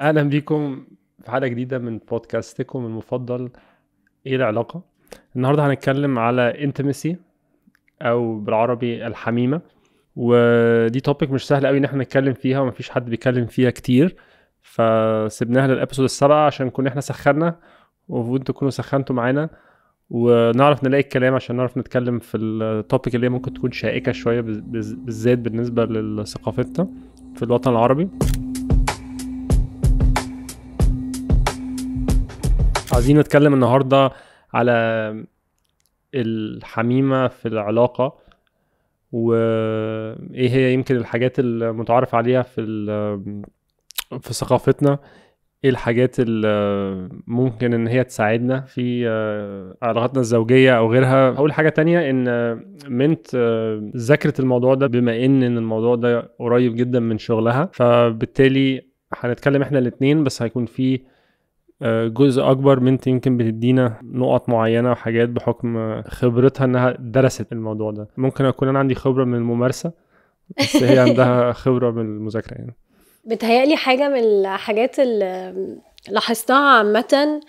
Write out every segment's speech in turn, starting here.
اهلا بيكم في حلقه جديده من بودكاستكم المفضل ايه العلاقه النهارده هنتكلم على انتمسي او بالعربي الحميمه ودي توبيك مش سهل قوي ان احنا نتكلم فيها ومفيش حد بيتكلم فيها كتير فسيبناها للابسود السابعه عشان نكون احنا سخنا وانتوا تكونوا سخنتوا معانا ونعرف نلاقي الكلام عشان نعرف نتكلم في التوبيك اللي هي ممكن تكون شائكه شويه بالذات بالنسبه لثقافتنا في الوطن العربي عايزين نتكلم النهارده على الحميمه في العلاقه وايه هي يمكن الحاجات المتعارف عليها في في ثقافتنا ايه الحاجات اللي ممكن ان هي تساعدنا في علاقاتنا الزوجيه او غيرها اول حاجه تانية ان منت ذاكرت الموضوع ده بما ان الموضوع ده قريب جدا من شغلها فبالتالي هنتكلم احنا الاثنين بس هيكون في جزء اكبر من يمكن بتدينا نقط معينه وحاجات بحكم خبرتها انها درست الموضوع ده ممكن اكون انا عندي خبره من الممارسه بس هي عندها خبره من المذاكره يعني بتهيألي حاجه من الحاجات اللي لاحظتها عامه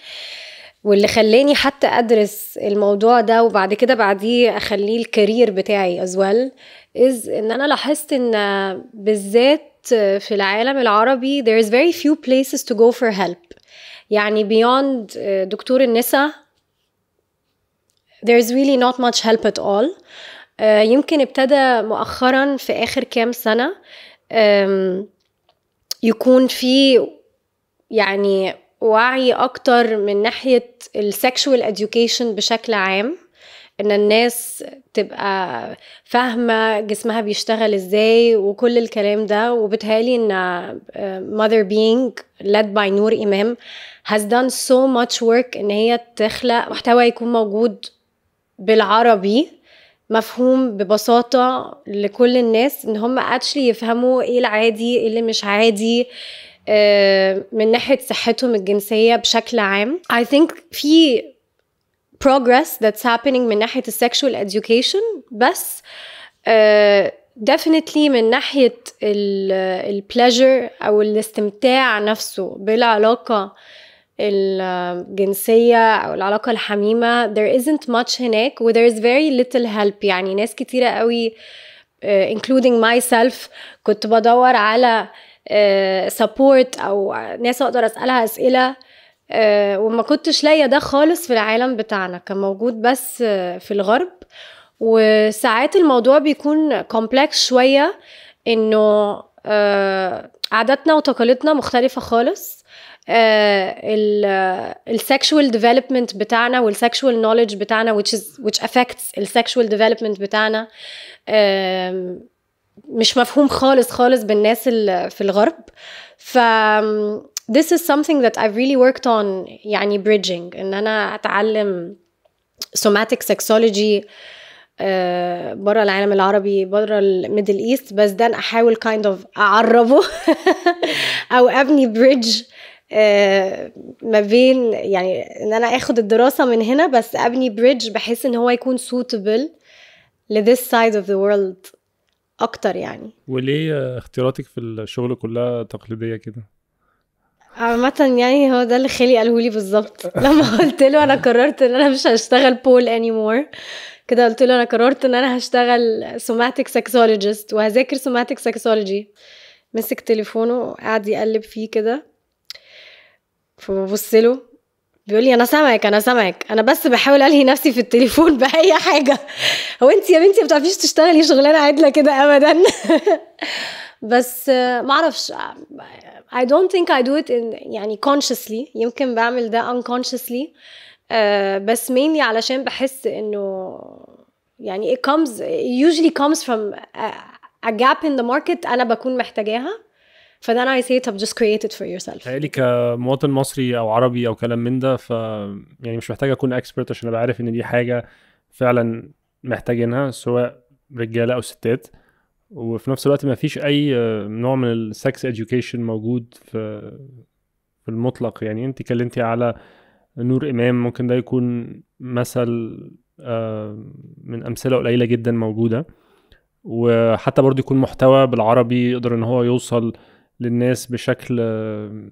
واللي خلاني حتى ادرس الموضوع ده وبعد كده بعديه اخليه الكارير بتاعي از ويل از ان انا لاحظت ان بالذات في العالم العربي there is very few places to go for help يعني beyond uh, دكتور النساء there is really not much help at all uh, يمكن ابتدى مؤخرا في آخر كام سنة um, يكون في يعني وعي أكتر من ناحية السكشوال education بشكل عام ان الناس تبقى فاهمه جسمها بيشتغل ازاي وكل الكلام ده وبتهالي ان آه، mother being led by نور امام has done so much work ان هي تخلق محتوى يكون موجود بالعربي مفهوم ببساطه لكل الناس ان هم اكشلي يفهموا ايه العادي ايه اللي مش عادي آه، من ناحيه صحتهم الجنسيه بشكل عام I think في progress that's happening من ناحيه السكشوال education بس ديفينتلي آه، من ناحيه البلاجر او الاستمتاع نفسه بالعلاقه الجنسية أو العلاقة الحميمة there isn't much هناك و there is very little help يعني ناس كتيرة قوي آه، including myself كنت بدور على آه، support أو ناس أقدر أسألها أسئلة آه، وما كنتش لاقيه ده خالص في العالم بتاعنا كان موجود بس آه، في الغرب وساعات الموضوع بيكون كومبلكس شويه انه آه، عاداتنا وتقاليدنا مختلفه خالص السكشوال ديفلوبمنت بتاعنا والسكشوال نوليدج بتاعنا which is which affects السكشوال ديفلوبمنت بتاعنا مش مفهوم خالص خالص بالناس في الغرب ف this is something that I've really worked on يعني bridging ان انا اتعلم somatic sexology آه، بره العالم العربي بره الميدل ايست بس ده احاول kind of اعربه او ابني bridge آه، ما بين يعني ان انا اخد الدراسه من هنا بس ابني بريدج بحيث ان هو يكون suitable لذيس سايد اوف ذا وورلد اكتر يعني وليه اختياراتك في الشغل كلها تقليديه كده عامة يعني هو ده اللي خالي قاله لي بالظبط لما قلت له انا قررت ان انا مش هشتغل بول اني مور كده قلت له انا قررت ان انا هشتغل سوماتيك سكسولوجيست وهذاكر سوماتيك سكسولوجي مسك تليفونه وقعد يقلب فيه كده فببص له بيقول لي انا سامعك انا سامعك انا بس بحاول الهي نفسي في التليفون باي حاجه هو انت يا بنتي ما بتعرفيش تشتغلي شغلانه عدله كده ابدا بس آه، ما اعرفش آه، I don't think I do it in يعني consciously يمكن بعمل ده unconsciously آه، بس mainly علشان بحس انه يعني it comes it usually comes from a, a gap in the market انا بكون محتاجاها ف then I say طب just create it for yourself تهيألي كمواطن مصري او عربي او كلام من ده ف يعني مش محتاج اكون expert عشان ابقى عارف ان دي حاجه فعلا محتاجينها سواء رجاله او ستات وفي نفس الوقت ما فيش اي آه، نوع من السكس اديوكيشن موجود في في المطلق يعني انت كلمتي على نور امام ممكن ده يكون مثل آه، من امثله قليله جدا موجوده وحتى برضه يكون محتوى بالعربي يقدر ان هو يوصل للناس بشكل آه،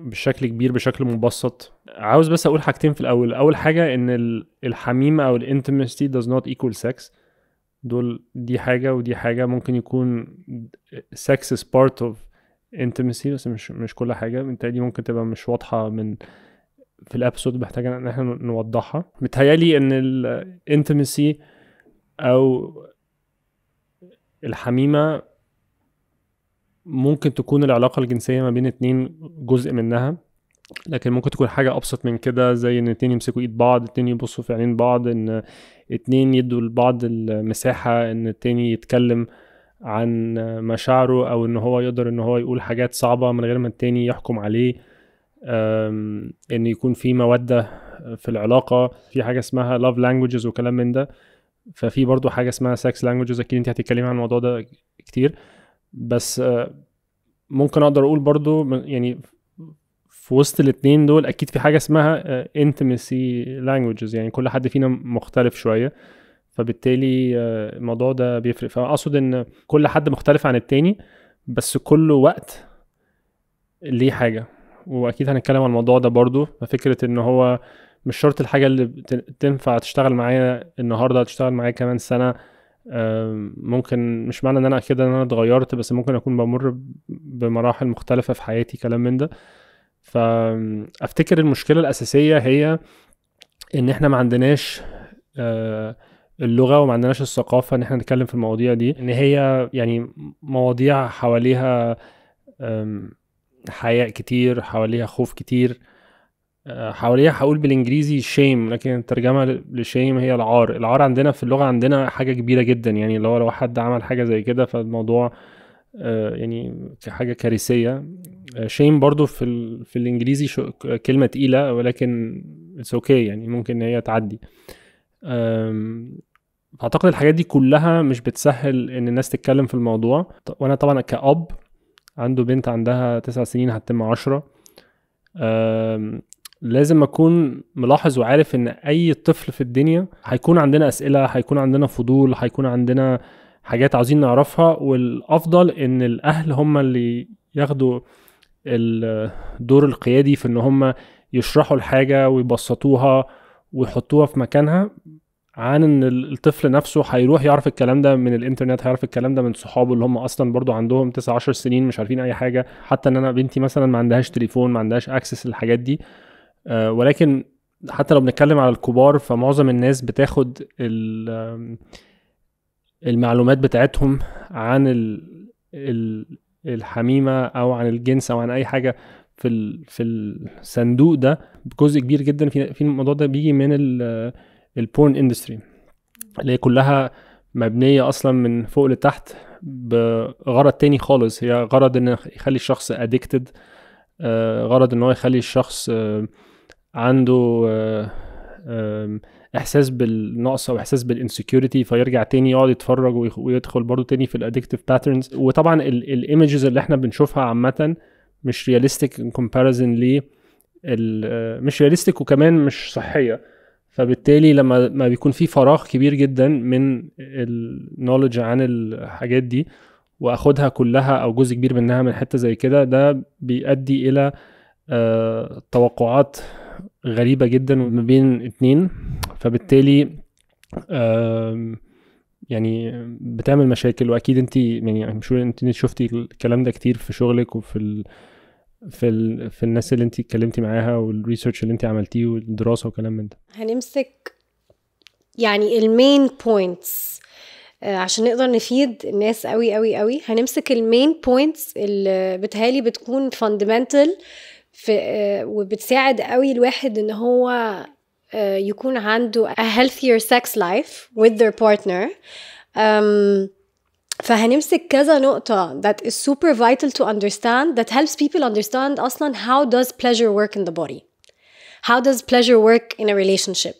بشكل كبير بشكل مبسط عاوز بس اقول حاجتين في الاول اول حاجه ان الحميمه او الانتمستي does not equal sex دول دي حاجة ودي حاجة ممكن يكون sex is part of intimacy بس مش مش كل حاجة دي ممكن تبقى مش واضحة من في الابسود محتاجة ان احنا نوضحها متهيألي ان intimacy او الحميمة ممكن تكون العلاقة الجنسية ما بين اتنين جزء منها لكن ممكن تكون حاجة أبسط من كده زي إن اتنين يمسكوا إيد بعض اتنين يبصوا في عينين بعض إن اتنين يدوا لبعض المساحة إن التاني يتكلم عن مشاعره أو إن هو يقدر إن هو يقول حاجات صعبة من غير ما التاني يحكم عليه إن يكون في مودة في العلاقة في حاجة اسمها love languages وكلام من ده ففي برضو حاجة اسمها sex languages أكيد أنت هتتكلمي عن الموضوع ده كتير بس آه، ممكن اقدر اقول برضو يعني في وسط الاثنين دول اكيد في حاجه اسمها انتمسي آه، لانجوجز يعني كل حد فينا مختلف شويه فبالتالي آه، الموضوع ده بيفرق فاقصد ان كل حد مختلف عن التاني بس كل وقت ليه حاجه واكيد هنتكلم عن الموضوع ده برضو ففكره ان هو مش شرط الحاجه اللي تنفع تشتغل معايا النهارده هتشتغل معايا كمان سنه ممكن مش معنى ان انا كده ان انا اتغيرت بس ممكن اكون بمر بمراحل مختلفه في حياتي كلام من ده فافتكر المشكله الاساسيه هي ان احنا ما عندناش آه، اللغه وما عندناش الثقافه ان احنا نتكلم في المواضيع دي ان هي يعني مواضيع حواليها حياء كتير حواليها خوف كتير آه، حواليها هقول بالانجليزي شيم لكن الترجمه لشيم هي العار العار عندنا في اللغه عندنا حاجه كبيره جدا يعني لو لو حد عمل حاجه زي كده فالموضوع آه، يعني حاجه كارثيه شيم برضو في ال... في الانجليزي شو... كلمه تقيله ولكن اتس اوكي okay يعني ممكن هي تعدي أم... اعتقد الحاجات دي كلها مش بتسهل ان الناس تتكلم في الموضوع وانا طبعا كأب عنده بنت عندها تسع سنين هتتم عشرة لازم اكون ملاحظ وعارف ان اي طفل في الدنيا هيكون عندنا اسئله هيكون عندنا فضول هيكون عندنا حاجات عاوزين نعرفها والافضل ان الاهل هم اللي ياخدوا الدور القيادي في ان هم يشرحوا الحاجه ويبسطوها ويحطوها في مكانها عن ان الطفل نفسه هيروح يعرف الكلام ده من الانترنت هيعرف الكلام ده من صحابه اللي هم اصلا برضو عندهم 9 10 سنين مش عارفين اي حاجه حتى ان انا بنتي مثلا ما عندهاش تليفون ما عندهاش اكسس للحاجات دي آه، ولكن حتى لو بنتكلم على الكبار فمعظم الناس بتاخد المعلومات بتاعتهم عن ال الحميمه او عن الجنس او عن اي حاجه في ال... في الصندوق ده جزء كبير جدا في في الموضوع ده بيجي من ال... البورن اندستري اللي هي كلها مبنيه اصلا من فوق لتحت بغرض تاني خالص هي غرض ان يخلي الشخص اديكتد آه، غرض ان هو يخلي الشخص آه، عنده آه، احساس بالنقص او احساس بالانسكيورتي فيرجع تاني يقعد يتفرج ويدخل برضه تاني في الادكتيف باترنز وطبعا الايمجز اللي احنا بنشوفها عامه مش رياليستيك ان كومباريزن ل مش رياليستيك وكمان مش صحيه فبالتالي لما ما بيكون في فراغ كبير جدا من النولج عن الحاجات دي واخدها كلها او جزء كبير منها من حته زي كده ده بيؤدي الى آه، توقعات غريبه جدا ما بين اتنين فبالتالي يعني بتعمل مشاكل واكيد انت يعني مش انت شفتي الكلام ده كتير في شغلك وفي ال... في ال... في الناس اللي انت اتكلمتي معاها والريسيرش اللي انت عملتيه والدراسه وكلام من ده هنمسك يعني المين بوينتس آه، عشان نقدر نفيد الناس قوي قوي قوي هنمسك المين بوينتس اللي بتهالي بتكون فاندمنتال في وبتساعد قوي الواحد ان هو يكون عنده a healthier sex life with their partner um, فهنمسك كذا نقطة that is super vital to understand that helps people understand أصلا how does pleasure work in the body How does pleasure work in a relationship?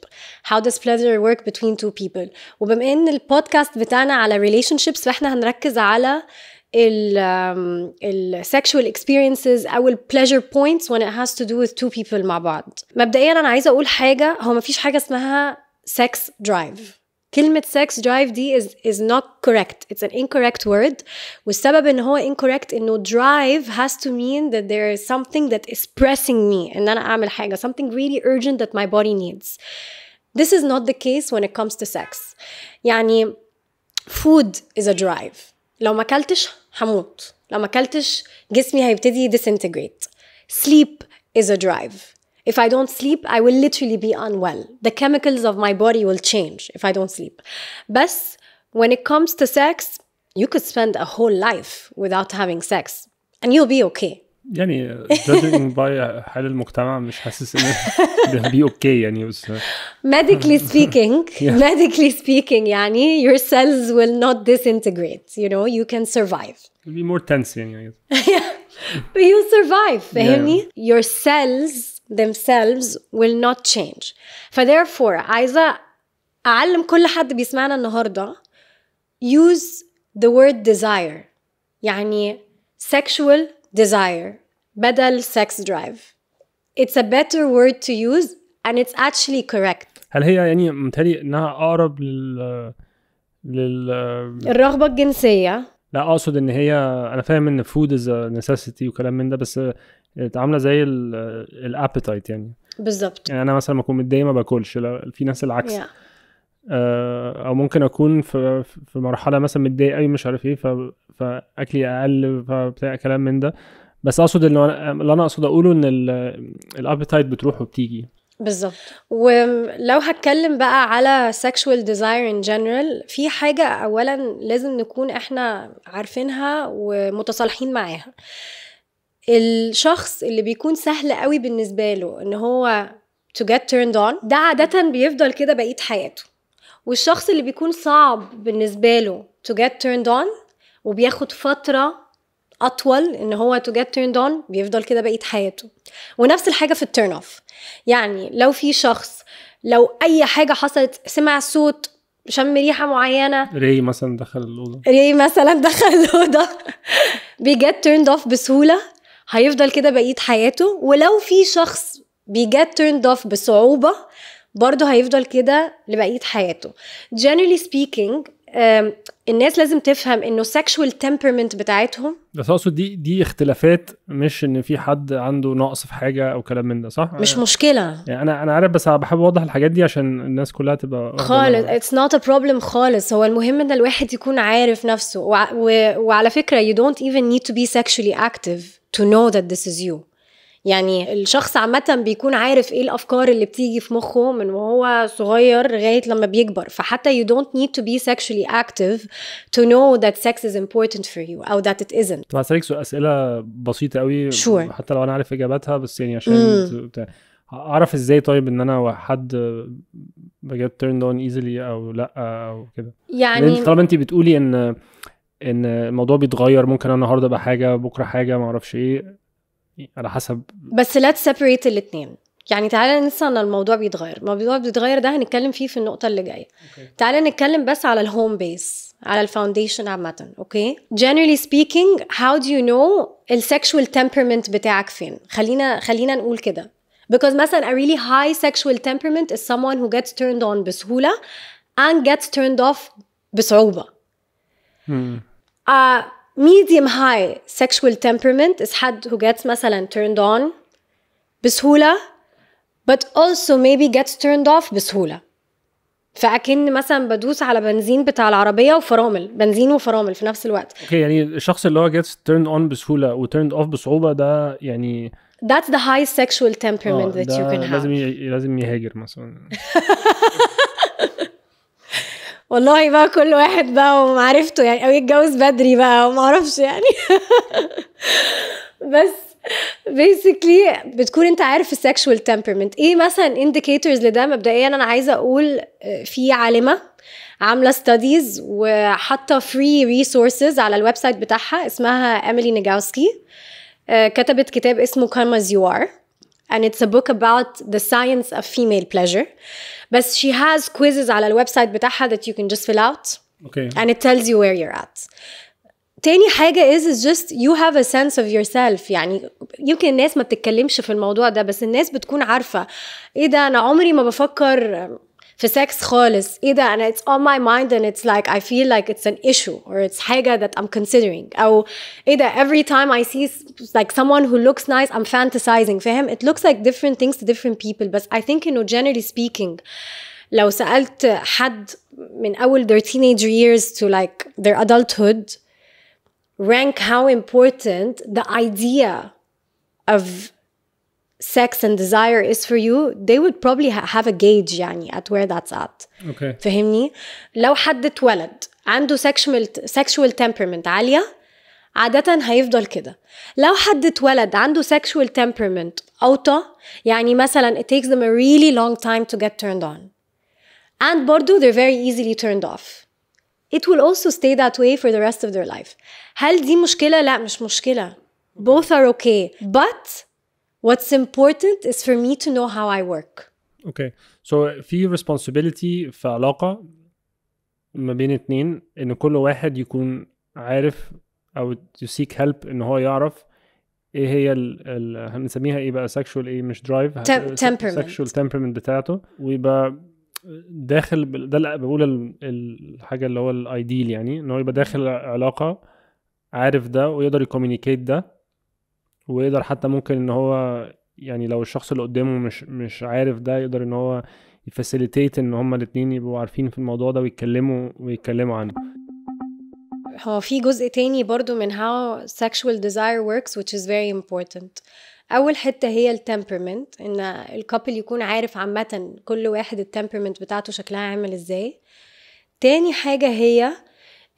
How does pleasure work between two people? وبما ان البودكاست بتاعنا على relationships فاحنا هنركز على Um, sexual experiences او pleasure points when it has to do with two people مع بعض مبدئيا انا عايزه اقول حاجه هو مفيش حاجه اسمها sex drive كلمة sex drive دي is, is not correct it's an incorrect word والسبب ان هو incorrect انه drive has to mean that there is something that is pressing me ان انا اعمل حاجة something really urgent that my body needs this is not the case when it comes to sex يعني food is a drive لو ما اكلتش هموت لو ما اكلتش جسمي هيبتدي disintegrate sleep is a drive If I don't sleep, I will literally be unwell. The chemicals of my body will change if I don't sleep. But when it comes to sex, you could spend a whole life without having sex and you'll be okay. يعني judging باي حال المجتمع مش حاسس ان ده بي اوكي يعني بس medically speaking yeah. medically speaking يعني your cells will not disintegrate you know you can survive It'll be more tense يعني but you'll survive فاهمني yeah. your cells themselves will not change therefore عايزه اعلم كل حد بيسمعنا النهارده use the word desire يعني sexual desire بدل sex drive. It's a better word to use and it's actually correct. هل هي يعني متهيألي انها اقرب لل لل الرغبة الجنسية لا اقصد ان هي انا فاهم ان food is a necessity وكلام من ده بس عامله زي الابيتايت يعني بالظبط يعني انا مثلا ما اكون متضايق ما باكلش في ناس العكس yeah. آه، او ممكن اكون في في مرحله مثلا متضايق قوي مش عارف ايه فاكلي اقل فبتاع كلام من ده بس اقصد ان اللي انا اقصد اقوله ان الابيتايت بتروح وبتيجي بالظبط ولو هتكلم بقى على sexual desire in general في حاجة أولا لازم نكون احنا عارفينها ومتصالحين معاها الشخص اللي بيكون سهل قوي بالنسبة له ان هو to get turned on ده عادة بيفضل كده بقية حياته والشخص اللي بيكون صعب بالنسبة له to get turned on وبياخد فترة أطول إن هو to get turned on بيفضل كده بقية حياته ونفس الحاجة في التيرن أوف يعني لو في شخص لو أي حاجة حصلت سمع صوت شم ريحه معينه ري مثلا دخل الاوضه ري مثلا دخل الاوضه بيجت turned اوف بسهوله هيفضل كده بقيه حياته ولو في شخص بيجت turned اوف بصعوبه برضه هيفضل كده لبقيه حياته جنرالي سبيكينج الناس لازم تفهم انه سكشوال تمبرمنت بتاعتهم بس اقصد دي دي اختلافات مش ان في حد عنده نقص في حاجه او كلام من ده صح؟ مش مشكله يعني انا انا عارف بس بحب اوضح الحاجات دي عشان الناس كلها تبقى خالص اتس نوت ا بروبلم خالص هو المهم ان الواحد يكون عارف نفسه وع و... وعلى فكره يو دونت ايفن نيد تو بي سكشوالي اكتف تو نو ذات ذس از يو يعني الشخص عامه بيكون عارف ايه الافكار اللي بتيجي في مخه من وهو صغير لغايه لما بيكبر فحتى you don't need to be sexually active to know that sex is important for you او that it isn't طب هسالك اسئله بسيطه قوي sure. حتى لو انا عارف اجاباتها بس يعني عشان mm. بتاع. اعرف ازاي طيب ان انا حد بجد تيرند اون ايزلي او لا او كده يعني طالما انت بتقولي ان ان الموضوع بيتغير ممكن انا النهارده ابقى حاجه بكره حاجه ما اعرفش ايه على حسب بس لا تسيبريت الاثنين يعني تعالى ننسى ان الموضوع بيتغير الموضوع بيتغير ده هنتكلم فيه في النقطه اللي جايه okay. تعالى نتكلم بس على الهوم بيس على الفاونديشن عامه اوكي جنرالي سبيكينج هاو دو يو نو السكشوال تمبرمنت بتاعك فين خلينا خلينا نقول كده because مثلا a really high sexual temperament is someone who gets turned on بسهوله and gets turned off بصعوبه hmm. uh, medium high sexual temperament is had who gets مثلا turned on بسهولة but also maybe gets turned off بسهولة فاكن مثلا بدوس على بنزين بتاع العربيه وفرامل بنزين وفرامل في نفس الوقت okay, يعني الشخص اللي هو gets turned on بسهوله و turned off بصعوبه ده يعني That's the high sexual temperament oh, that you can have لازم لازم يهاجر مثلا والله بقى كل واحد بقى ومعرفته يعني او يتجوز بدري بقى وما اعرفش يعني بس بيسكلي بتكون انت عارف السكشوال تمبرمنت ايه مثلا انديكيتورز لده مبدئيا انا عايزه اقول آه، في عالمه عامله ستاديز وحاطه فري ريسورسز على الويب سايت بتاعها اسمها ايميلي نيجاوسكي آه، كتبت كتاب اسمه كارما يو ار and it's a book about the science of female pleasure but she has quizzes on the website that you can just fill out okay. and it tells you where you're at تاني حاجة is, is just you have a sense of yourself يعني يمكن الناس ما بتتكلمش في الموضوع ده بس الناس بتكون عارفة ايه ده انا عمري ما بفكر في سكس خالص ايه ده انا it's on my mind and it's like I feel like it's an issue or it's حاجة that I'm considering او ايه ده every time I see like someone who looks nice I'm fantasizing فاهم it looks like different things to different people but I think you know, generally speaking لو سألت حد من أول their teenage years to like their adulthood rank how important the idea of sex and desire is for you they would probably have a gauge يعني at where that's at okay. فهمني لو حد اتولد عنده sexual sexual temperament عالية عادة هيفضل كده لو حد اتولد عنده sexual temperament أوطى يعني مثلا it takes them a really long time to get turned on and برضو they're very easily turned off it will also stay that way for the rest of their life هل دي مشكلة؟ لا مش مشكلة both are okay but What's important is for me to know how I work. Okay. So في responsibility في علاقة ما بين اتنين ان كل واحد يكون عارف او to seek help ان هو يعرف ايه هي ال ال هنسميها ايه بقى sexual ايه مش Tem temperament سكشوال temperament بتاعته ويبقى داخل ده بقول الحاجه اللي هو الايديل يعني ان هو يبقى داخل علاقه عارف ده ويقدر يكومينيكيت ده ويقدر حتى ممكن ان هو يعني لو الشخص اللي قدامه مش مش عارف ده يقدر ان هو يفاسيليتيت ان هما الاتنين يبقوا عارفين في الموضوع ده ويتكلموا ويتكلموا عنه هو في جزء تاني برضو من how sexual desire works which is very important أول حتة هي التمبرمنت إن الكابل يكون عارف عامة كل واحد التمبرمنت بتاعته شكلها عامل إزاي تاني حاجة هي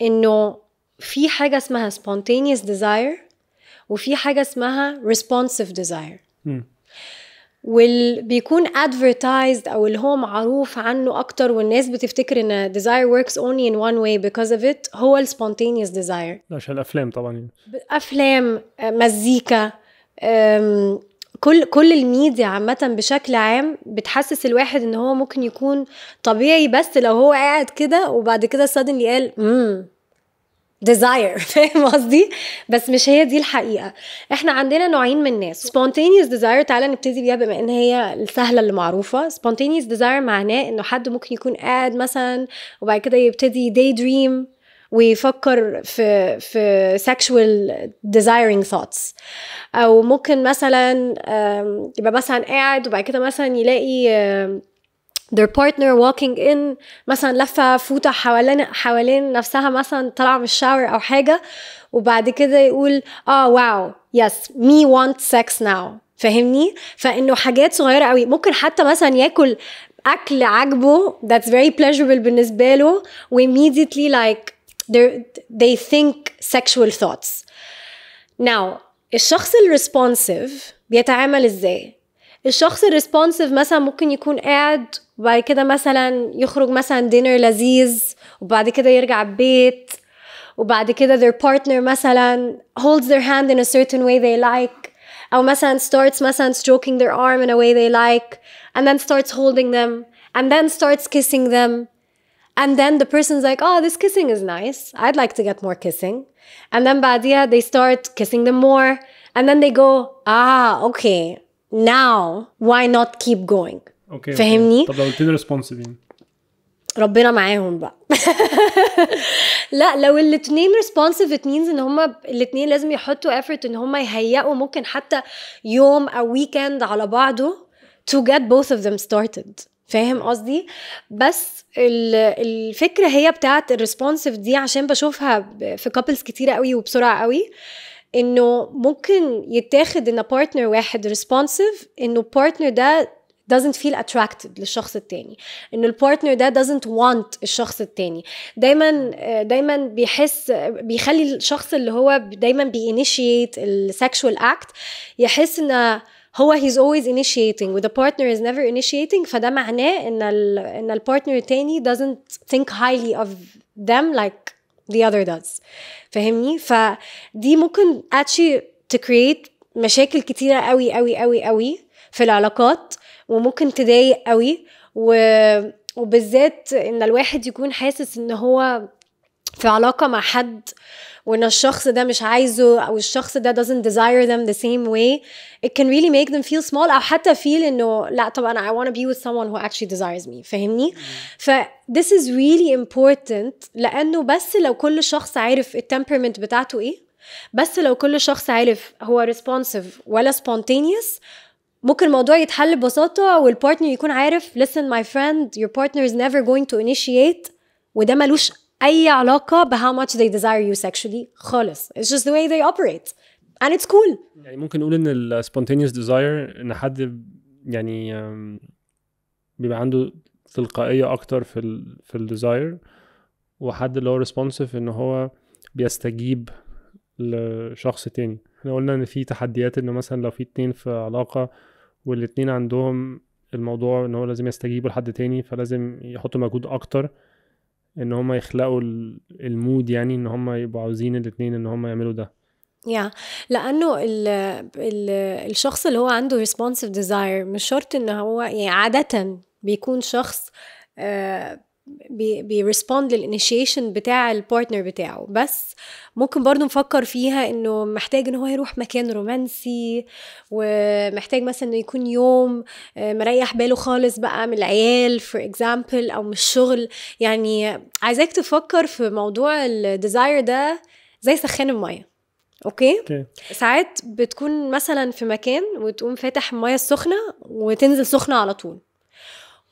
إنه في حاجة اسمها spontaneous desire وفي حاجه اسمها responsive desire م. والبيكون advertised او اللي هو معروف عنه اكتر والناس بتفتكر ان desire works only in one way because of it هو ال spontaneous desire عشان الافلام طبعا يعني. افلام مزيكا كل كل الميديا عامه بشكل عام بتحسس الواحد ان هو ممكن يكون طبيعي بس لو هو قاعد كده وبعد كده سادن قال امم ديزاير فاهم قصدي بس مش هي دي الحقيقه احنا عندنا نوعين من الناس سبونتينيوس ديزاير تعالى نبتدي بيها بما ان هي السهله اللي معروفه سبونتينيوس ديزاير معناه انه حد ممكن يكون قاعد مثلا وبعد كده يبتدي داي دريم ويفكر في في سكشوال ديزايرنج ثوتس او ممكن مثلا يبقى مثلا قاعد وبعد كده مثلا يلاقي their partner walking in مثلا لفه فوطه حوالين حوالين نفسها مثلا طالعه من الشاور او حاجه وبعد كده يقول اه واو يس مي وانت سكس ناو فاهمني فانه حاجات صغيره قوي ممكن حتى مثلا ياكل اكل عاجبه that's very pleasurable بالنسبه له و immediately like they think sexual thoughts now الشخص الريسبونسيف بيتعامل ازاي الشخص الريسبونسيف مثلا ممكن يكون قاعد وبعد كده مثلا يخرج مثلا دينر لذيذ وبعد كده يرجع البيت وبعد كده their partner مثلا holds their hand in a certain way they like أو مثلا starts مثلا stroking their arm in a way they like and then starts holding them and then starts kissing them and then the person's like, oh, this kissing is nice. I'd like to get more kissing. And then Badia, they start kissing them more. And then they go, ah, okay, now why not keep going اوكي فاهمني طب لو قلت ريسبونسيف ربنا معاهم بقى لا لو الاثنين responsive it means ان هما الاثنين لازم يحطوا effort ان هما يهيئوا ممكن حتى يوم او ويكند على بعضه to get both of them started فاهم قصدي بس الفكره هي بتاعت الريسبونسيف دي عشان بشوفها في كابلز كتيره قوي وبسرعه قوي انه ممكن يتاخد ان بارتنر واحد ريسبونسيف انه البارتنر ده doesn't feel attracted للشخص التاني ان البارتنر ده doesn't want الشخص التاني دايما آه، دايما بيحس بيخلي الشخص اللي هو دايما بينيشيت السكشوال اكت يحس ان هو he's always initiating وذا partner is never initiating فده معناه ان ال ان البارتنر التاني doesn't think highly of them like the other does فاهمني فدي ممكن actually to create مشاكل كتيرة قوي قوي قوي قوي في العلاقات وممكن تضايق قوي و... وبالذات ان الواحد يكون حاسس ان هو في علاقة مع حد وان الشخص ده مش عايزه او الشخص ده doesn't desire them the same way it can really make them feel small او حتى feel انه لا طب انا I want to be with someone who actually desires me فاهمني؟ ف this is really important لانه بس لو كل شخص عارف التمبرمنت بتاعته ايه بس لو كل شخص عارف هو responsive ولا spontaneous ممكن الموضوع يتحل ببساطة والبارتنر يكون عارف listen my friend your partner is never going to initiate وده ملوش اي علاقه ب how much they desire you sexually خالص it's just the way they operate and it's cool يعني ممكن نقول ان ال spontaneous desire ان حد يعني بيبقى عنده تلقائيه اكتر في ال في ال desire وحد اللي هو responsive ان هو بيستجيب لشخص تاني احنا قلنا ان في تحديات ان مثلا لو في اتنين في علاقه والاتنين عندهم الموضوع ان هو لازم يستجيبوا لحد تاني فلازم يحطوا مجهود اكتر ان هم يخلقوا المود يعني ان هم يبقوا عاوزين الاثنين ان هم يعملوا ده يا yeah. لانه ال ال الشخص اللي هو عنده responsive desire مش شرط ان هو يعني عاده بيكون شخص آه بيرسبوند للانيشيشن بتاع البارتنر بتاعه بس ممكن برضو نفكر فيها انه محتاج ان هو يروح مكان رومانسي ومحتاج مثلا انه يكون يوم آه، مريح باله خالص بقى من العيال فور اكزامبل او من الشغل يعني عايزاك تفكر في موضوع الديزاير ده زي سخان الميه اوكي okay. ساعات بتكون مثلا في مكان وتقوم فاتح الميه السخنه وتنزل سخنه على طول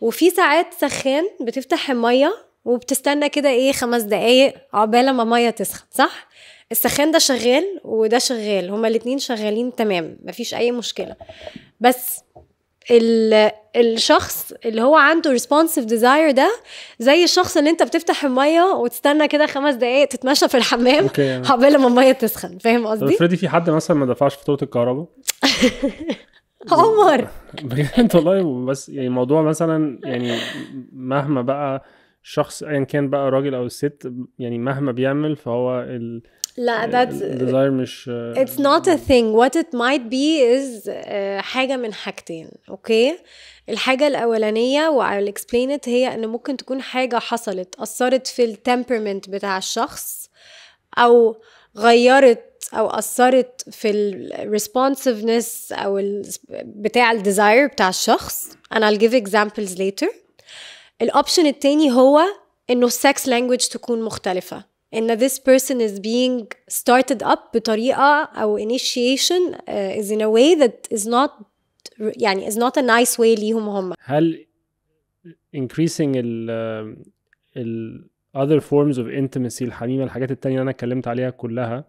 وفي ساعات سخان بتفتح الميه وبتستنى كده ايه خمس دقايق عقبال ما ميه تسخن صح السخان ده شغال وده شغال هما الاتنين شغالين تمام مفيش اي مشكله بس الشخص اللي هو عنده ريسبونسيف ديزاير ده زي الشخص اللي انت بتفتح الميه وتستنى كده خمس دقائق تتمشى في الحمام عقبال ما الميه تسخن فاهم قصدي؟ افرضي في حد مثلا ما دفعش فاتوره الكهرباء عمر بجد والله بس يعني الموضوع مثلا يعني مهما بقى شخص ايا يعني كان بقى راجل او ست يعني مهما بيعمل فهو ال لا that's الديزاير مش it's not a thing what it might be is آه، حاجة من حاجتين اوكي الحاجة الأولانية وعلى explain it هي إن ممكن تكون حاجة حصلت أثرت في التمبرمنت بتاع الشخص أو غيرت او اثرت في الريسبونسفنس او بتاع الديزاير بتاع الشخص انا I'll give examples later الاوبشن التاني هو انه السكس لانجوج تكون مختلفه ان this person is being started up بطريقه او initiation uh, is in a way that is not يعني is not a nice way ليهم هم هل increasing ال ال other forms of intimacy الحميمة الحاجات التانية اللي أنا اتكلمت عليها كلها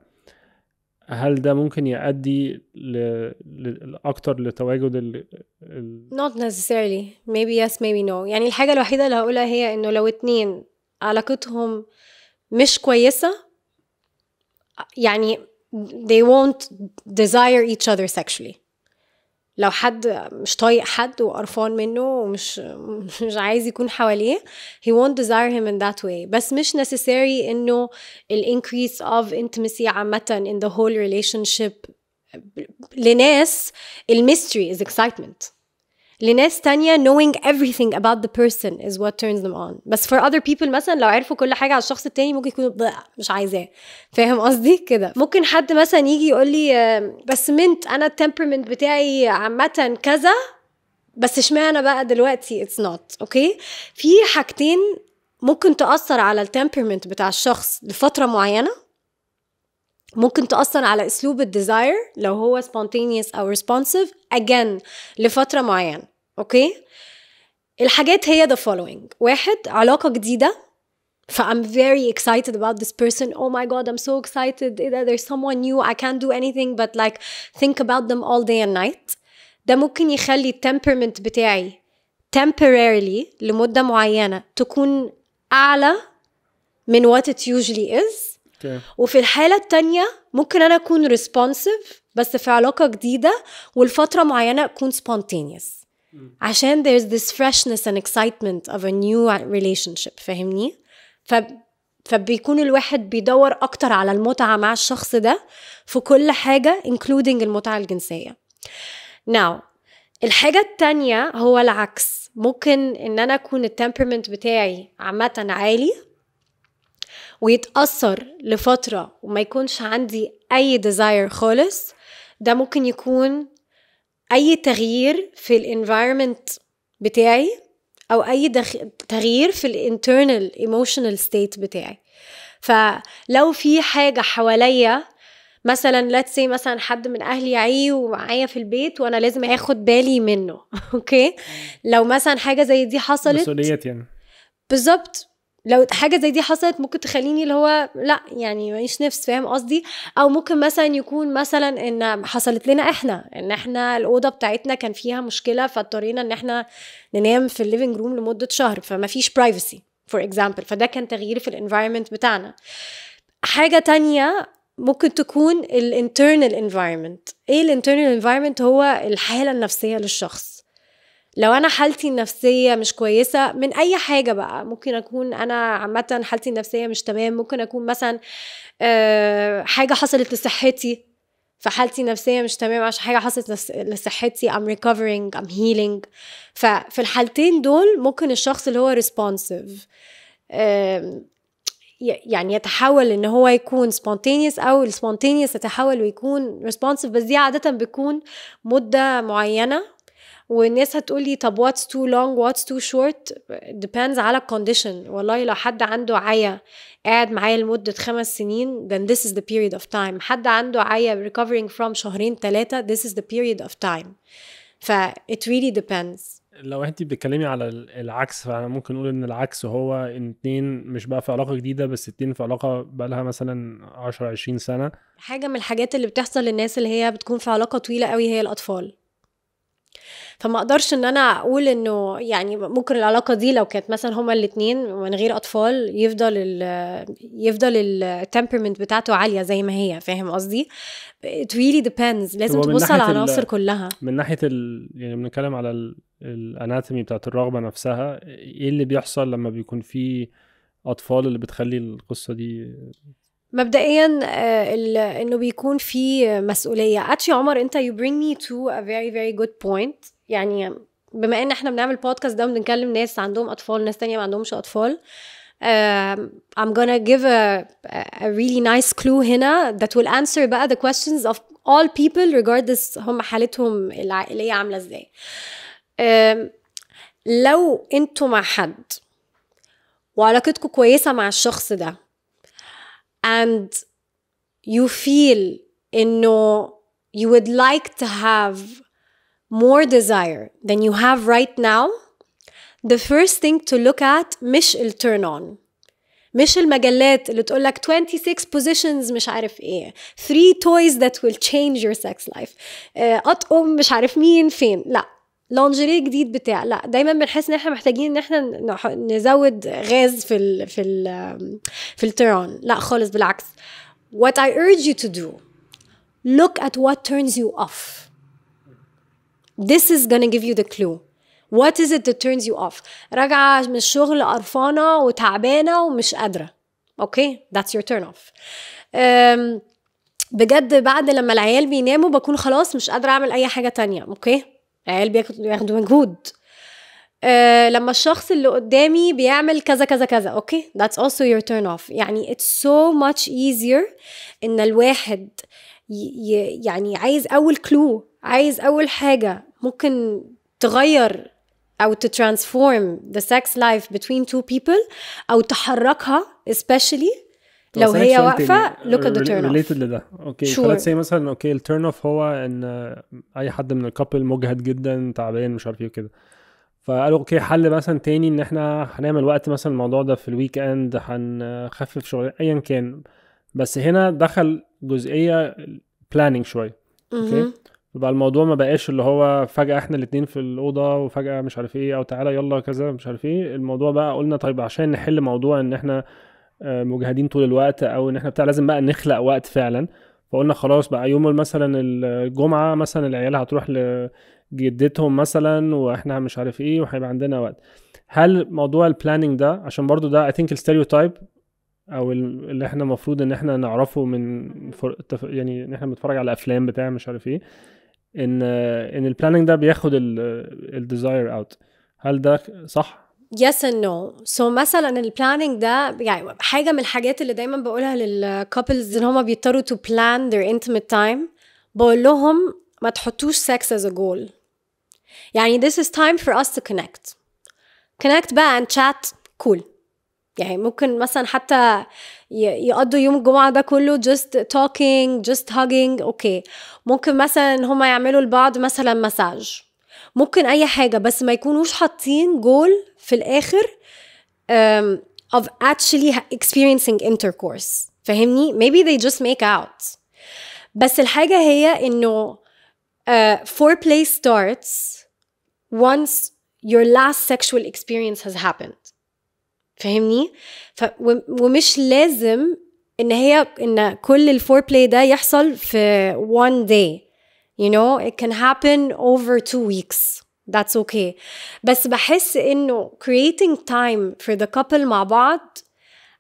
هل ده ممكن يؤدي ل... أكتر لتواجد ال... ال... not necessarily maybe yes maybe no يعني الحاجة الوحيدة اللي هقولها هي إنه لو اتنين علاقتهم مش كويسة يعني they won't desire each other sexually لو حد مش طايق حد وقرفان منه ومش مش عايز يكون حواليه he won't desire him in that way بس مش necessary انه ال increase of intimacy عامة in the whole relationship لناس الميستري is excitement لناس تانية knowing everything about the person is what turns them on بس for other people مثلا لو عرفوا كل حاجة على الشخص التاني ممكن يكونوا مش عايزاه فاهم قصدي كده ممكن حد مثلا يجي يقول لي بس منت أنا التمبرمنت بتاعي عامة كذا بس اشمعنى بقى دلوقتي اتس نوت اوكي في حاجتين ممكن تأثر على التمبرمنت بتاع الشخص لفترة معينة ممكن تأثر على أسلوب الديزاير لو هو spontaneous أو responsive again لفترة معينة أوكي الحاجات هي the following واحد علاقة جديدة ف I'm very excited about this person oh my god I'm so excited there's someone new I can't do anything but like think about them all day and night ده ممكن يخلي temperament بتاعي temporarily لمدة معينة تكون أعلى من what it usually is وفي الحاله التانية ممكن انا اكون ريسبونسيف بس في علاقه جديده ولفتره معينه اكون spontaneous عشان there's this freshness and excitement of a new relationship فاهمني ف فبيكون الواحد بيدور اكتر على المتعه مع الشخص ده في كل حاجه including المتعه الجنسيه now الحاجة التانية هو العكس ممكن ان انا اكون التمبرمنت بتاعي عامة عالي ويتأثر لفترة وما يكونش عندي أي ديزاير خالص ده ممكن يكون أي تغيير في الانفايرمنت بتاعي أو أي دخ... تغيير في الانترنال ايموشنال ستيت بتاعي فلو في حاجة حواليا مثلا let's سي مثلا حد من اهلي عي ومعايا في البيت وانا لازم اخد بالي منه اوكي لو مثلا حاجه زي دي حصلت مسؤوليات يعني بالظبط لو حاجه زي دي حصلت ممكن تخليني اللي هو لا يعني ماليش نفس فاهم قصدي او ممكن مثلا يكون مثلا ان حصلت لنا احنا ان احنا الاوضه بتاعتنا كان فيها مشكله فاضطرينا ان احنا ننام في الليفنج روم لمده شهر فما فيش برايفسي فور اكزامبل فده كان تغيير في الانفايرمنت بتاعنا حاجه تانية ممكن تكون الانترنال انفايرمنت ايه الانترنال انفايرمنت هو الحاله النفسيه للشخص لو انا حالتي النفسيه مش كويسه من اي حاجه بقى ممكن اكون انا عامه حالتي النفسيه مش تمام ممكن اكون مثلا آه، حاجه حصلت لصحتي فحالتي النفسيه مش تمام عشان حاجه حصلت لصحتي I'm recovering I'm healing ففي الحالتين دول ممكن الشخص اللي هو responsive يعني يتحول ان هو يكون spontaneous او السبونتينيوس يتحول ويكون responsive بس دي عاده بتكون مده معينه والناس هتقول لي طب واتس تو لونج واتس تو شورت ديبيندز على الكونديشن والله لو حد عنده عيا قاعد معايا لمده خمس سنين then this is the period of time حد عنده عيا recovering from شهرين ثلاثه this is the period of time ف it really depends لو انت بتتكلمي على العكس فانا ممكن اقول ان العكس هو ان اتنين مش بقى في علاقه جديده بس اتنين في علاقه بقى لها مثلا 10 20 سنه حاجه من الحاجات اللي بتحصل للناس اللي هي بتكون في علاقه طويله قوي هي الاطفال فما اقدرش ان انا اقول انه يعني ممكن العلاقه دي لو كانت مثلا هما الاثنين من غير اطفال يفضل ال يفضل التمبرمنت بتاعته عاليه زي ما هي فاهم قصدي it really depends لازم تبص على العناصر كلها من ناحيه ال... يعني بنتكلم على الاناتومي بتاعت الرغبه نفسها ايه اللي بيحصل لما بيكون في اطفال اللي بتخلي القصه دي مبدئيا آه، انه بيكون في مسؤوليه actually عمر انت يو برينج مي تو ا فيري فيري جود بوينت يعني بما ان احنا بنعمل بودكاست ده وبنكلم ناس عندهم اطفال ناس تانية ما عندهمش اطفال uh, I'm gonna give a, a really nice clue هنا that will answer بقى the questions of all people regardless هم حالتهم العائلية عاملة ازاي لو انتوا مع حد وعلاقتكم كويسة مع الشخص ده and you feel انه you would like to have more desire than you have right now the first thing to look at مش التيرن اون مش المجلات اللي تقول لك 26 positions مش عارف ايه 3 toys that will change your sex life اطقم مش عارف مين فين لا لونجري جديد بتاع لا دايما بنحس ان احنا محتاجين ان احنا نزود غاز في ال في ال في التيرون لا خالص بالعكس what I urge you to do look at what turns you off this is gonna give you the clue what is it that turns you off راجعة من الشغل قرفانة وتعبانة ومش قادرة okay, that's your turn off um, بجد بعد لما العيال بيناموا بكون خلاص مش قادرة اعمل اي حاجة تانية اوكي okay? العيال بياخدوا مجهود Uh, لما الشخص اللي قدامي بيعمل كذا كذا كذا اوكي that's also your turn off يعني it's so much easier ان الواحد يعني عايز اول كلو عايز اول حاجه ممكن تغير او تترانسفورم ذا سكس لايف بتوين تو بيبل او تحركها especially لو هي واقفه لوك ات ذا تيرن اوف ريليتد لده اوكي فليتس سي مثلا اوكي التيرن اوف هو ان آه، اي حد من الكابل مجهد جدا تعبان مش عارف ايه وكده فقالوا اوكي حل مثلا تاني ان احنا هنعمل وقت مثلا الموضوع ده في الويك اند هنخفف شغل ايا كان بس هنا دخل جزئيه بلاننج شويه اوكي يبقى الموضوع ما بقاش اللي هو فجأة احنا الاتنين في الأوضة وفجأة مش عارف ايه أو تعالى يلا كذا مش عارف ايه الموضوع بقى قلنا طيب عشان نحل موضوع إن احنا آه، مجهدين طول الوقت أو إن احنا بتاع لازم بقى نخلق وقت فعلا فقلنا خلاص بقى يوم مثلا الجمعة مثلا العيال هتروح لجدتهم مثلا واحنا مش عارف ايه وهيبقى عندنا وقت هل موضوع البلاننج ده عشان برضو ده اي ثينك الستيريوتايب او اللي احنا المفروض ان احنا نعرفه من فر... يعني ان احنا بنتفرج على افلام بتاع مش عارف ايه ان ان البلاننج ده بياخد الديزاير اوت هل ده صح يس اند نو سو مثلا البلاننج ده يعني حاجه من الحاجات اللي دايما بقولها للكابلز ان هما بيضطروا تو بلان their intimate time بقول لهم ما تحطوش سكس as a goal يعني this is time for us to connect connect بقى and chat cool يعني ممكن مثلا حتى يقضوا يوم الجمعة ده كله just talking just hugging اوكي ممكن مثلا هما يعملوا لبعض مثلا مساج ممكن اي حاجة بس ما يكونوش حاطين جول في الاخر um, of actually experiencing intercourse فاهمني maybe they just make out بس الحاجة هي انه uh, foreplay starts once your last sexual experience has happened فاهمني ف... ومش لازم ان هي ان كل الفور بلاي ده يحصل في one day you know it can happen over two weeks that's okay بس بحس انه creating time for the couple مع بعض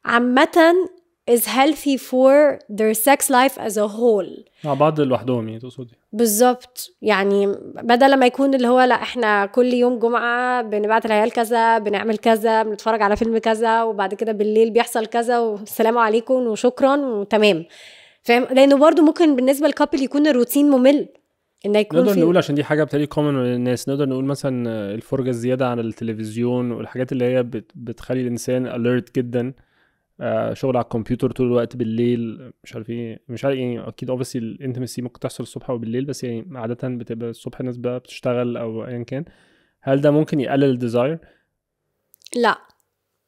عامة is healthy for their sex life as a whole مع بعض لوحدهم يعني تقصدي بالظبط يعني بدل ما يكون اللي هو لا احنا كل يوم جمعه بنبعت العيال كذا بنعمل كذا بنتفرج على فيلم كذا وبعد كده بالليل بيحصل كذا والسلام عليكم وشكرا وتمام فاهم لانه برضو ممكن بالنسبه للكابل يكون الروتين ممل ان يكون نقدر نقول عشان دي حاجه بتالي كومن للناس نقدر نقول مثلا الفرجه الزياده عن التلفزيون والحاجات اللي هي بتخلي الانسان اليرت جدا آه، شغل على الكمبيوتر طول الوقت بالليل مش عارف ايه مش عارف يعني اكيد اوبسي الانتمسي ممكن تحصل الصبح او بالليل بس يعني عاده بتبقى الصبح الناس بقى بتشتغل او ايا كان هل ده ممكن يقلل الديزاير؟ لا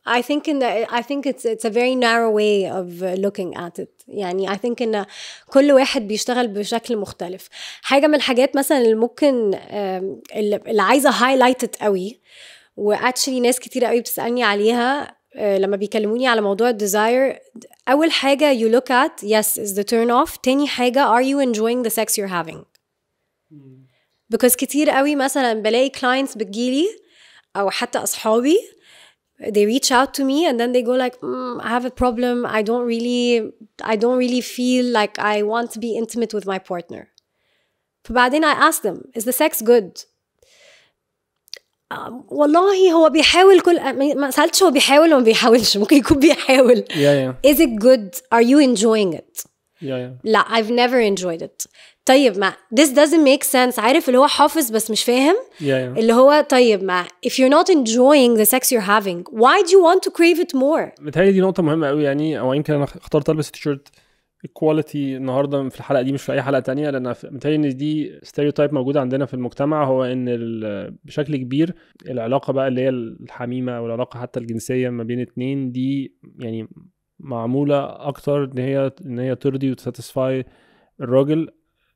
I think in the, I think it's it's a very narrow way of looking at it يعني I think ان كل واحد بيشتغل بشكل مختلف حاجة من الحاجات مثلا اللي ممكن اللي عايزة highlight it قوي واكشلي ناس كتير قوي بتسألني عليها لما بيكلموني على موضوع الديزاير اول حاجه you look at yes is the turn off تاني حاجه are you enjoying the sex you're having because كتير قوي مثلا بلاقي clients بتجيلي او حتى اصحابي they reach out to me and then they go like mm, I have a problem I don't really I don't really feel like I want to be intimate with my partner فبعدين I ask them is the sex good والله هو بيحاول كل ما سالتش هو بيحاول وما بيحاولش ممكن يكون بيحاول yeah, yeah. is it good are you enjoying it yeah, yeah. لا I've never enjoyed it طيب ما this doesn't make sense عارف اللي هو حافظ بس مش فاهم yeah, yeah. اللي هو طيب ما if you're not enjoying the sex you're having why do you want to crave it more متهيألي دي نقطة مهمة قوي يعني أو يمكن أنا اخترت ألبس تيشيرت الكواليتي النهارده في الحلقه دي مش في اي حلقه تانية لان متهيألي ان دي ستيريوتايب موجوده عندنا في المجتمع هو ان بشكل كبير العلاقه بقى اللي هي الحميمه او العلاقه حتى الجنسيه ما بين اتنين دي يعني معموله اكتر ان هي ان هي ترضي وتساتسفاي الراجل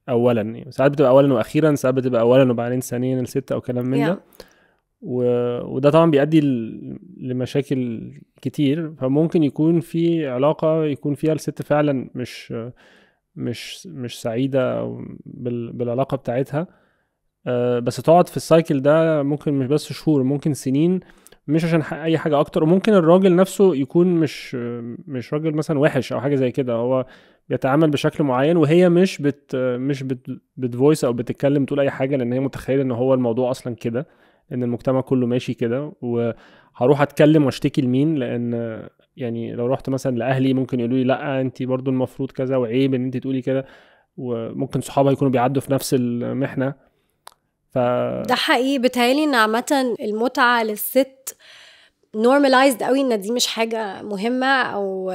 اولا يعني ساعات بتبقى اولا واخيرا ساعات بتبقى اولا وبعدين ثانيا الست او كلام من ده yeah. و... وده طبعا بيؤدي ل... لمشاكل كتير فممكن يكون في علاقة يكون فيها الست فعلا مش مش مش سعيدة بال... بالعلاقة بتاعتها آه، بس تقعد في السايكل ده ممكن مش بس شهور ممكن سنين مش عشان اي حاجه اكتر وممكن الراجل نفسه يكون مش مش راجل مثلا وحش او حاجه زي كده هو بيتعامل بشكل معين وهي مش بت مش بت بتفويس او بتتكلم تقول اي حاجه لان هي متخيله ان هو الموضوع اصلا كده ان المجتمع كله ماشي كده وهروح اتكلم واشتكي لمين لان يعني لو رحت مثلا لاهلي ممكن يقولوا لي لا انت برضو المفروض كذا وعيب ان انت تقولي كده وممكن صحابها يكونوا بيعدوا في نفس المحنه ف ده حقيقي بتهيألي ان عامه المتعه للست نورماليزد قوي ان دي مش حاجه مهمه او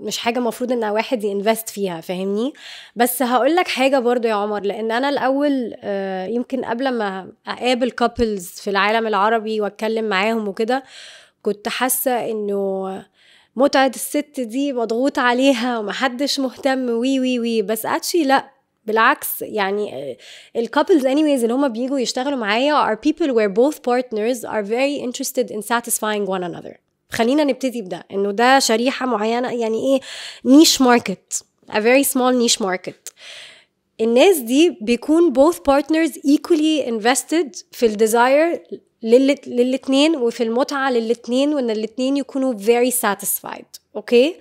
مش حاجه المفروض ان واحد ينفست فيها فاهمني بس هقول لك حاجه برضو يا عمر لان انا الاول آه، يمكن قبل ما اقابل كابلز في العالم العربي واتكلم معاهم وكده كنت حاسه انه متعه الست دي مضغوط عليها ومحدش مهتم وي وي وي بس اتشي لا بالعكس يعني آه، الكابلز anyways اللي هما بييجوا يشتغلوا معايا are people where both partners are very interested in satisfying one another خلينا نبتدي بده انه ده شريحه معينه يعني ايه نيش ماركت a very small niche market الناس دي بيكون both partners equally invested في الديزاير للاثنين وفي المتعة للاثنين وان الاثنين يكونوا very satisfied اوكي okay?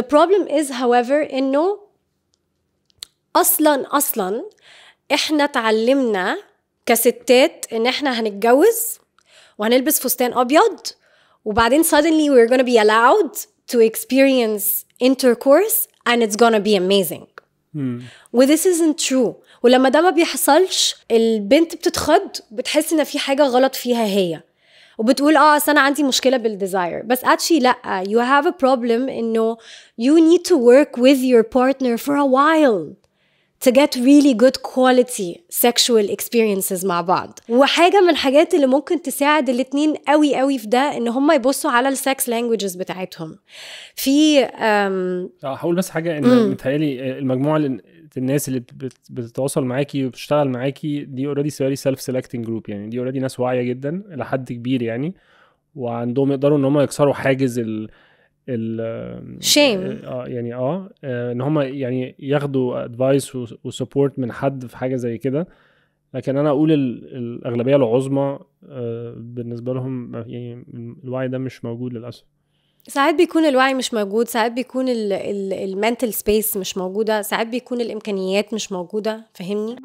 the problem is however انه اصلا اصلا احنا اتعلمنا كستات ان احنا هنتجوز وهنلبس فستان ابيض But then suddenly we're gonna be allowed to experience intercourse and it's gonna be amazing mm. this isn't true ولما ده ما بيحصلش البنت بتتخض بتحس ان في حاجه غلط فيها هي وبتقول اه اصل انا عندي مشكله بالديزاير بس actually لا you have a problem انه you need to work with your partner for a while to get really good quality sexual experiences مع بعض وحاجة من الحاجات اللي ممكن تساعد الاتنين قوي قوي في ده ان هم يبصوا على السكس لانجوجز بتاعتهم في أم... آه، هقول بس حاجة ان متهيألي آه، المجموعة اللي الناس اللي بتتواصل معاكي وبتشتغل معاكي دي اوريدي سيري سيلف سيلكتنج جروب يعني دي اوريدي ناس واعية جدا لحد كبير يعني وعندهم يقدروا ان هم يكسروا حاجز ال... ال شيم آه،, اه يعني اه, آه، ان هم يعني ياخدوا ادفايس وسبورت من حد في حاجه زي كده لكن انا اقول الاغلبيه العظمى آه، بالنسبه لهم يعني الوعي ده مش موجود للاسف ساعات بيكون الوعي مش موجود ساعات بيكون المنتل سبيس مش موجوده ساعات بيكون الامكانيات مش موجوده فاهمني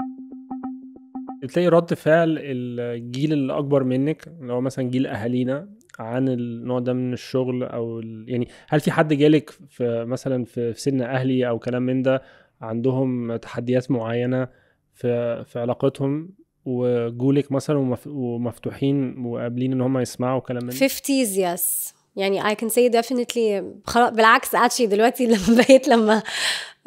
تلاقي رد فعل الجيل اللي اكبر منك اللي هو مثلا جيل اهالينا عن النوع ده من الشغل او ال... يعني هل في حد جالك في مثلا في سن اهلي او كلام من ده عندهم تحديات معينه في في علاقتهم وجولك مثلا ومفتوحين وقابلين ان هم يسمعوا كلام من ده 50 يس يعني اي كان سي ديفينتلي بالعكس اتشي دلوقتي لما بقيت لما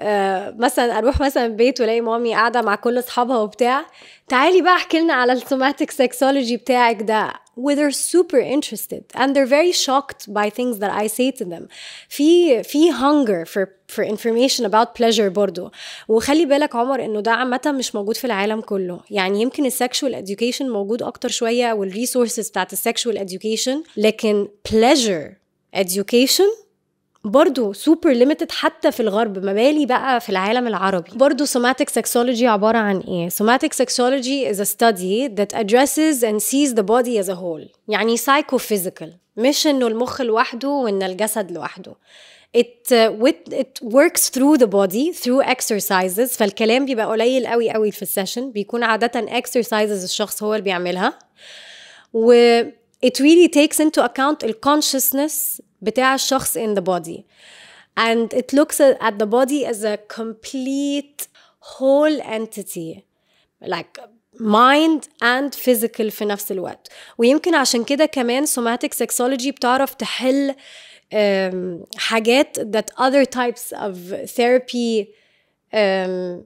آه، مثلا اروح مثلا بيت والاقي مامي قاعده مع كل اصحابها وبتاع تعالي بقى احكي لنا على السوماتيك سكسولوجي بتاعك ده وذير سوبر انترستد اند they're فيري شوكت باي ثينجز ذات اي سي تو ذيم في في هانجر فور فور انفورميشن اباوت بليجر برضو وخلي بالك عمر انه ده عامه مش موجود في العالم كله يعني يمكن السكشوال اديوكيشن موجود اكتر شويه والريسورسز بتاعت السكشوال اديوكيشن لكن بليجر education برضه سوبر ليميتد حتى في الغرب ما بالي بقى في العالم العربي برضه سوماتيك سكسولوجي عبارة عن ايه سوماتيك سكسولوجي از ا study ذات ادريسز اند سيز ذا بودي از a whole يعني فيزيكال مش انه المخ لوحده وان الجسد لوحده it, uh, with, it works through the body through exercises فالكلام بيبقى قليل قوي قوي في السيشن بيكون عادة exercises الشخص هو اللي بيعملها و it really takes into account the consciousness بتاع الشخص in the body and it looks at the body as a complete whole entity like mind and physical في نفس الوقت ويمكن عشان كده كمان somatic sexology بتعرف تحل um, حاجات that other types of therapy um,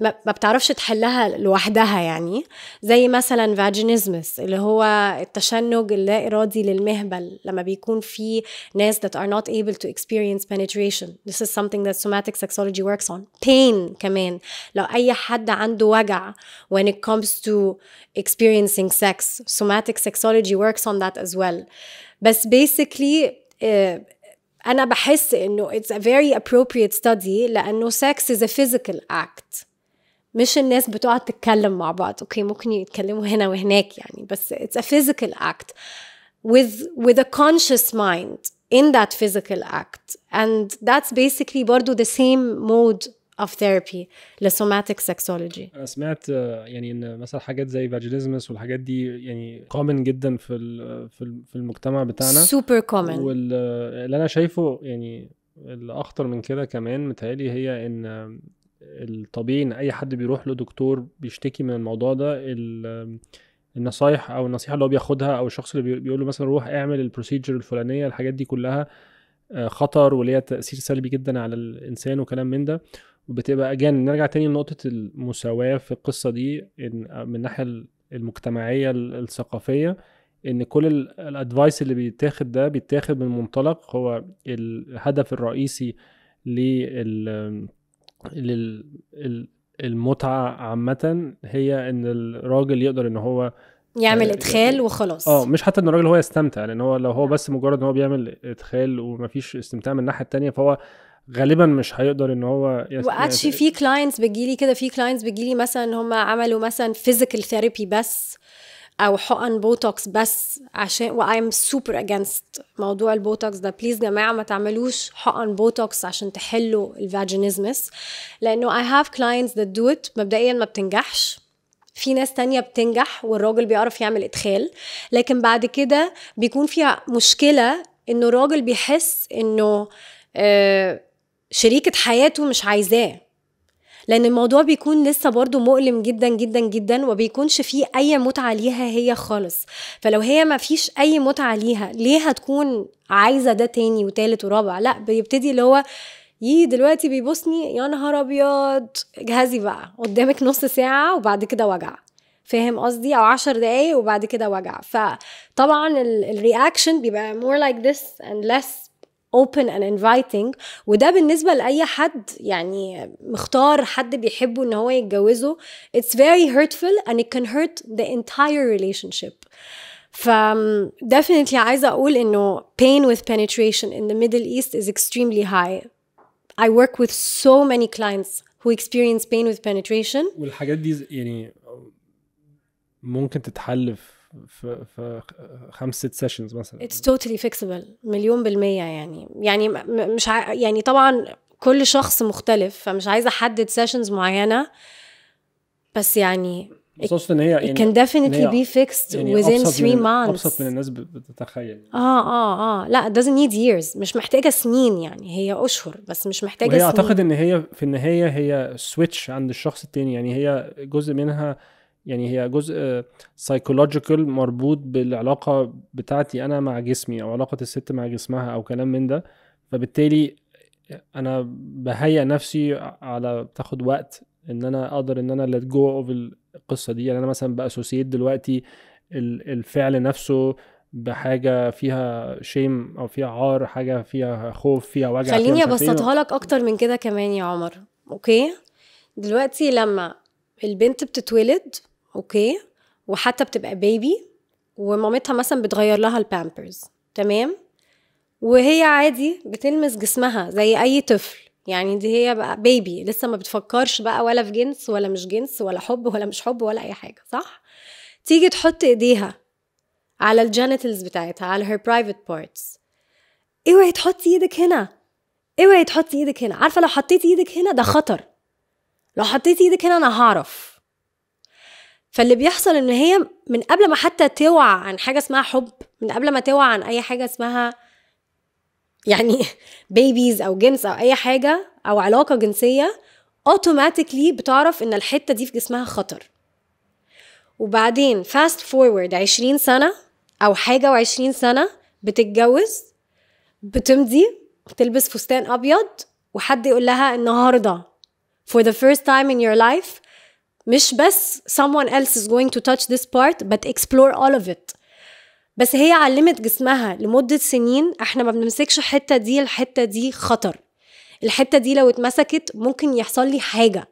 ما بتعرفش تحلها لوحدها يعني زي مثلا فاجينيزمس اللي هو التشنج اللا إرادي للمهبل لما بيكون في ناس that are not able to experience penetration this is something that somatic sexology works on pain كمان لو أي حد عنده وجع when it comes to experiencing sex somatic sexology works on that as well بس basically uh, أنا بحس إنه it's a very appropriate study لأنه sex is a physical act مش الناس بتقعد تتكلم مع بعض اوكي ممكن يتكلموا هنا وهناك يعني بس it's a physical act with with a conscious mind in that physical act and that's basically برضو the same mode of therapy لسوماتيك سكسولوجي انا سمعت يعني ان مثلا حاجات زي فاجيليزمس والحاجات دي يعني كومن جدا في في المجتمع بتاعنا سوبر كومن واللي انا شايفه يعني الاخطر من كده كمان متهيألي هي ان الطبيعي ان اي حد بيروح له دكتور بيشتكي من الموضوع ده النصايح او النصيحه اللي هو بياخدها او الشخص اللي بيقول له مثلا روح اعمل البروسيجر الفلانيه الحاجات دي كلها آه، خطر وليها تاثير سلبي جدا على الانسان وكلام من ده وبتبقى اجان نرجع تاني لنقطه المساواه في القصه دي إن آه، من الناحيه المجتمعيه الثقافيه ان كل الادفايس اللي بيتاخد ده بيتاخد من منطلق هو الهدف الرئيسي لل المتعه عامه هي ان الراجل يقدر ان هو يعمل آه، ادخال وخلاص اه مش حتى ان الراجل هو يستمتع لان هو لو هو نعم. بس مجرد ان هو بيعمل ادخال ومفيش استمتاع من الناحيه التانية فهو غالبا مش هيقدر ان هو يست... واتش في كلاينتس بتجيلي كده في كلاينتس بتجيلي مثلا ان هم عملوا مثلا فيزيكال ثيرابي بس او حقن بوتوكس بس عشان واي ام سوبر اجينست موضوع البوتوكس ده بليز جماعه ما تعملوش حقن بوتوكس عشان تحلوا الفاجينيزمس لانه اي هاف كلاينتس ذات دو ات مبدئيا ما بتنجحش في ناس تانية بتنجح والراجل بيعرف يعمل ادخال لكن بعد كده بيكون فيها مشكله انه الراجل بيحس انه آه، شريكة حياته مش عايزاه لان الموضوع بيكون لسه برضو مؤلم جدا جدا جدا وبيكونش فيه اي متعه ليها هي خالص فلو هي ما فيش اي متعه ليها ليه هتكون عايزه ده تاني وتالت ورابع لا بيبتدي اللي هو يي دلوقتي بيبصني يا نهار ابيض جهزي بقى قدامك نص ساعه وبعد كده وجع فاهم قصدي او عشر دقايق وبعد كده وجع فطبعا الرياكشن بيبقى more like this and less open and inviting وده بالنسبة لأي حد يعني مختار حد بيحبه إن هو يتجوزه it's very hurtful and it can hurt the entire relationship ف um, definitely عايزة أقول إنه pain with penetration in the Middle East is extremely high I work with so many clients who experience pain with penetration والحاجات دي يعني ممكن تتحل في في في خمس ست سيشنز مثلا اتس توتالي فيكسبل مليون بالميه يعني يعني مش ع... يعني طبعا كل شخص مختلف فمش عايزه احدد سيشنز معينه بس يعني خصوصا ان هي يعني كان ديفينتلي بي فيكسد within 3 مانثس ابسط من الناس بتتخيل اه اه اه لا doesn't نيد years مش محتاجه سنين يعني هي اشهر بس مش محتاجه وهي سنين اعتقد ان هي في النهايه هي سويتش عند الشخص التاني يعني هي جزء منها يعني هي جزء سايكولوجيكال آه, مربوط بالعلاقه بتاعتي انا مع جسمي او علاقه الست مع جسمها او كلام من ده فبالتالي انا بهيئ نفسي على تاخد وقت ان انا اقدر ان انا ليت جو اوف القصه دي يعني انا مثلا باسوسييت دلوقتي الفعل نفسه بحاجه فيها شيم او فيها عار حاجه فيها خوف فيها وجع خليني إيه. ابسطها لك اكتر من كده كمان يا عمر اوكي دلوقتي لما البنت بتتولد اوكي وحتى بتبقى بيبي ومامتها مثلا بتغير لها البامبرز تمام وهي عادي بتلمس جسمها زي اي طفل يعني دي هي بقى بيبي لسه ما بتفكرش بقى ولا في جنس ولا مش جنس ولا حب ولا مش حب ولا اي حاجه صح تيجي تحط ايديها على الجينيتلز بتاعتها على هير برايفت بارتس اوعي تحطي ايدك هنا اوعي تحطي ايدك هنا عارفه لو حطيتي ايدك هنا ده خطر لو حطيتي ايدك هنا انا هعرف فاللي بيحصل ان هي من قبل ما حتى توعى عن حاجه اسمها حب من قبل ما توعى عن اي حاجه اسمها يعني بيبيز او جنس او اي حاجه او علاقه جنسيه اوتوماتيكلي بتعرف ان الحته دي في جسمها خطر وبعدين فاست فورورد 20 سنه او حاجه و20 سنه بتتجوز بتمضي تلبس فستان ابيض وحد يقول لها النهارده for the first time in your life مش بس someone else is going to touch this part but explore all of it بس هي علمت جسمها لمدة سنين احنا ما بنمسكش الحتة دي الحتة دي خطر الحتة دي لو اتمسكت ممكن يحصل لي حاجة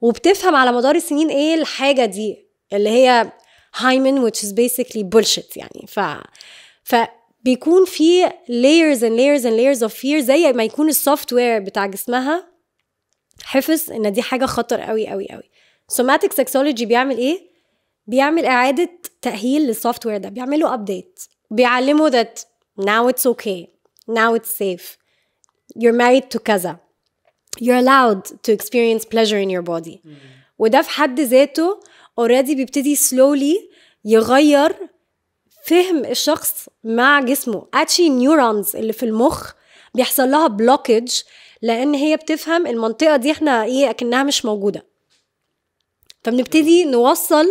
وبتفهم على مدار السنين ايه الحاجة دي اللي هي هايمن which is basically bullshit يعني ف ف بيكون في layers and layers and layers of fear زي ما يكون السوفت وير بتاع جسمها حفظ ان دي حاجه خطر قوي قوي قوي سوماتيك سكسولوجي بيعمل ايه بيعمل اعاده تاهيل للسوفت وير ده بيعمله ابديت بيعلمه that now it's okay now it's safe you're married to كذا you're allowed to experience pleasure in your body mm -hmm. وده في حد ذاته اوريدي بيبتدي slowly يغير فهم الشخص مع جسمه actually نيورونز اللي في المخ بيحصل لها بلوكج لان هي بتفهم المنطقه دي احنا ايه اكنها مش موجوده فبنبتدي نوصل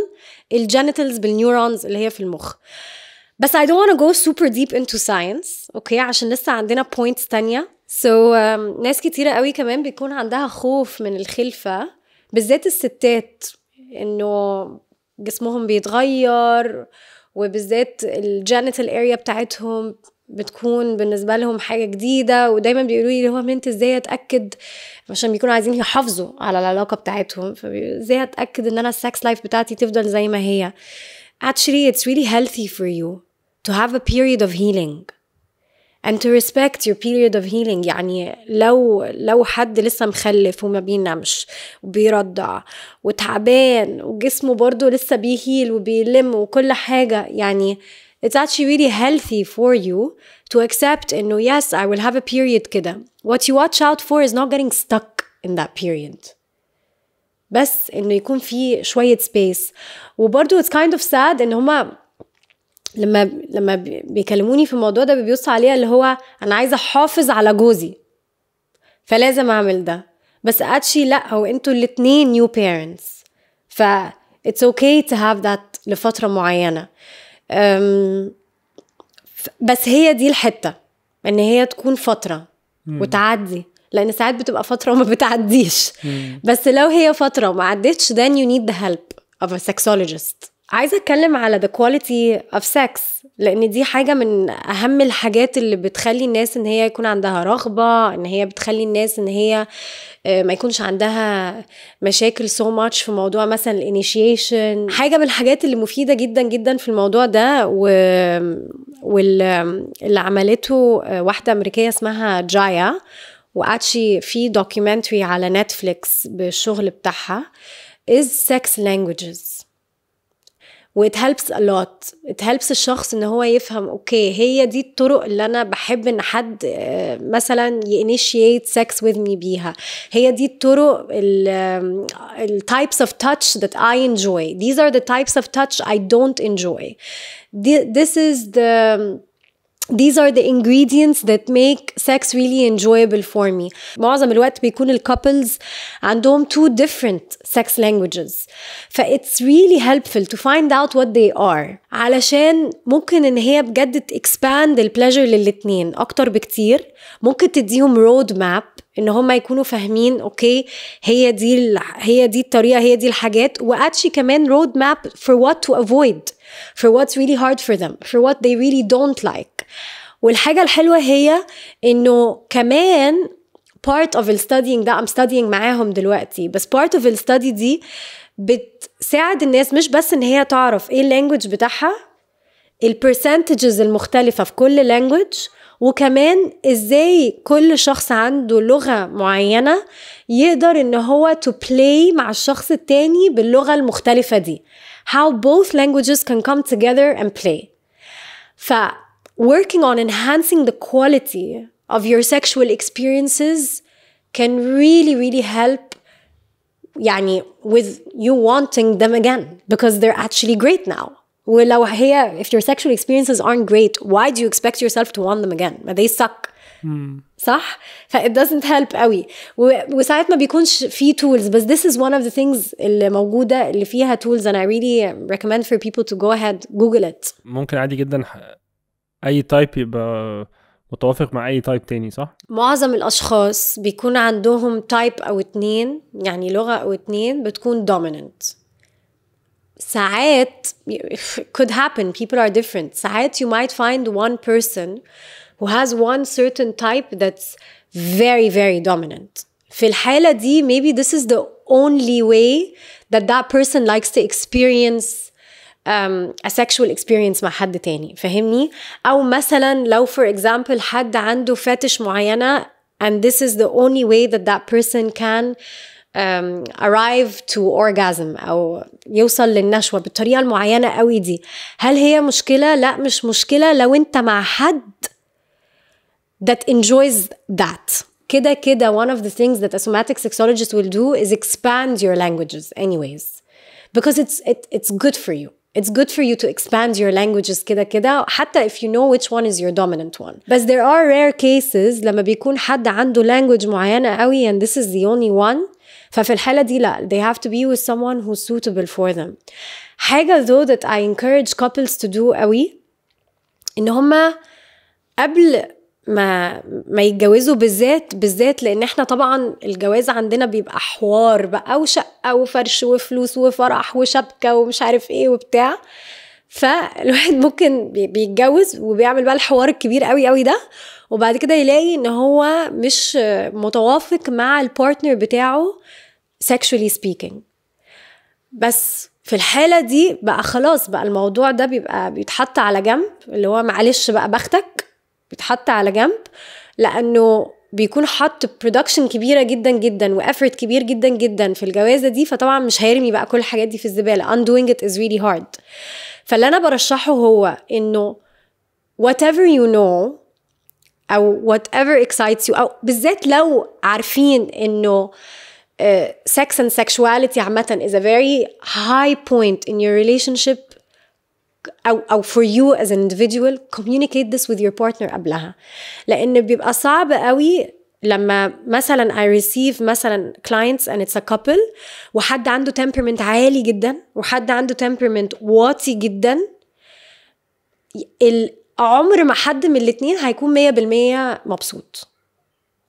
الجينيتالز بالنيورونز اللي هي في المخ بس I don't want to go super deep into science اوكي okay? عشان لسه عندنا points تانية so um, ناس كتيرة قوي كمان بيكون عندها خوف من الخلفة بالذات الستات انه جسمهم بيتغير وبالذات الجينيتال اريا بتاعتهم بتكون بالنسبة لهم حاجة جديدة ودايما بيقولوا لي هو انت ازاي اتأكد عشان بيكونوا عايزين يحافظوا على العلاقة بتاعتهم فازاي اتأكد ان انا السكس لايف بتاعتي تفضل زي ما هي actually it's really healthy for you to have a period of healing and to respect your period of healing يعني لو لو حد لسه مخلف وما بينامش وبيرضع وتعبان وجسمه برضه لسه بيهيل وبيلم وكل حاجة يعني it's actually really healthy for you to accept and know. yes I will have a period kida. what you watch out for is not getting stuck in that period بس انه يكون في شوية space وبرضه it's kind of sad ان هما لما لما بيكلموني في الموضوع ده بيبصوا عليها اللي هو انا عايزه احافظ على جوزي فلازم اعمل ده بس اتشي لا هو انتوا الاتنين new parents ف it's okay to have that لفتره معينه بس هي دي الحته ان هي تكون فتره مم. وتعدي لان ساعات بتبقى فتره وما بتعديش مم. بس لو هي فتره وما عدتش then you need the help of a sexologist عايزه اتكلم على the quality of sex لان دي حاجه من اهم الحاجات اللي بتخلي الناس ان هي يكون عندها رغبه ان هي بتخلي الناس ان هي آه، ما يكونش عندها مشاكل سو so ماتش في موضوع مثلا الانيشيشن حاجه من الحاجات اللي مفيده جدا جدا في الموضوع ده و... واللي عملته آه، واحده امريكيه اسمها جايا واتشي في دوكيومنتري على نتفليكس بالشغل بتاعها is sex languages وات هيلبس ا لوت ات هيلبس الشخص ان هو يفهم اوكي هي دي الطرق اللي انا بحب ان حد مثلا يانيشيت سكس وذ مي بيها هي دي الطرق التايبس اوف تاتش ذات اي انجوي these are the types of touch i don't enjoy this is the these are the ingredients that make sex really enjoyable for me معظم الوقت بيكون الكابلز عندهم two different sex languages ف it's really helpful to find out what they are علشان ممكن ان هي بجد expand البلاجر للاتنين اكتر بكتير ممكن تديهم رود ماب ان هم يكونوا فاهمين اوكي هي دي هي دي الطريقه هي دي الحاجات واتشي كمان رود ماب for what to avoid for what's really hard for them for what they really don't like والحاجه الحلوه هي انه كمان part of studying ده I'm studying معاهم دلوقتي بس part of study دي بتساعد الناس مش بس ان هي تعرف ايه اللانجوج بتاعها البرسنتجز المختلفه في كل لانجوج وكمان ازاي كل شخص عنده لغه معينه يقدر ان هو تو بلاي مع الشخص التاني باللغه المختلفه دي how both languages can come together and play ف working on enhancing the quality of your sexual experiences can really, really help يعني with you wanting them again because they're actually great now. ولو if your sexual experiences aren't great, why do you expect yourself to want them again? they suck. Mm. صح؟ ف it doesn't help قوي وساعات ما بيكونش في tools بس this is one of the things اللي موجودة اللي فيها tools and I really recommend for people to go ahead Google it ممكن عادي جدا اي تايب يبقى متوافق مع اي تايب تاني صح؟ معظم الاشخاص بيكون عندهم تايب او اتنين يعني لغه او اتنين بتكون دوميننت ساعات could happen people are different ساعات you might find one person who has one certain type that's very very dominant في الحالة دي maybe this is the only way that that person likes to experience Um, sexual اكسبيرينس مع حد تاني فهمني او مثلا لو فور اكزامبل حد عنده فاتش معينه and this is the only way that that person can um, arrive to orgasm أو يوصل للنشوة بالطريقة المعينة قوي دي هل هي مشكلة؟ لا مش مشكلة لو أنت مع حد that enjoys that كده كده one of the things that a somatic sexologist will do is expand your languages anyways because it's, it, it's good for you it's good for you to expand your languages كده كده حتى if you know which one is your dominant one. بس there are rare cases لما بيكون حد عنده language معينة قوي and this is the only one ففي الحالة دي لا they have to be with someone who's suitable for them. حاجة though that I encourage couples to do قوي إن هما قبل ما ما يتجوزوا بالذات بالذات لان احنا طبعا الجواز عندنا بيبقى حوار بقى وشقه وفرش وفلوس وفرح وشبكه ومش عارف ايه وبتاع فالواحد ممكن بيتجوز وبيعمل بقى الحوار الكبير قوي قوي ده وبعد كده يلاقي ان هو مش متوافق مع البارتنر بتاعه sexually speaking بس في الحالة دي بقى خلاص بقى الموضوع ده بيبقى بيتحط على جنب اللي هو معلش بقى بختك بيتحط على جنب لانه بيكون حط برودكشن كبيره جدا جدا وافورت كبير جدا جدا في الجوازه دي فطبعا مش هيرمي بقى كل الحاجات دي في الزباله undoing it is really hard فاللي انا برشحه هو انه whatever you know او whatever excites you او بالذات لو عارفين انه uh, sex and sexuality عامة is a very high point in your relationship او او فور يو از an individual communicate this with your partner قبلها لان بيبقى صعب قوي لما مثلا I receive مثلا clients and it's a couple وحد عنده temperament عالي جدا وحد عنده temperament واطي جدا عمر ما حد من الاتنين هيكون 100% مبسوط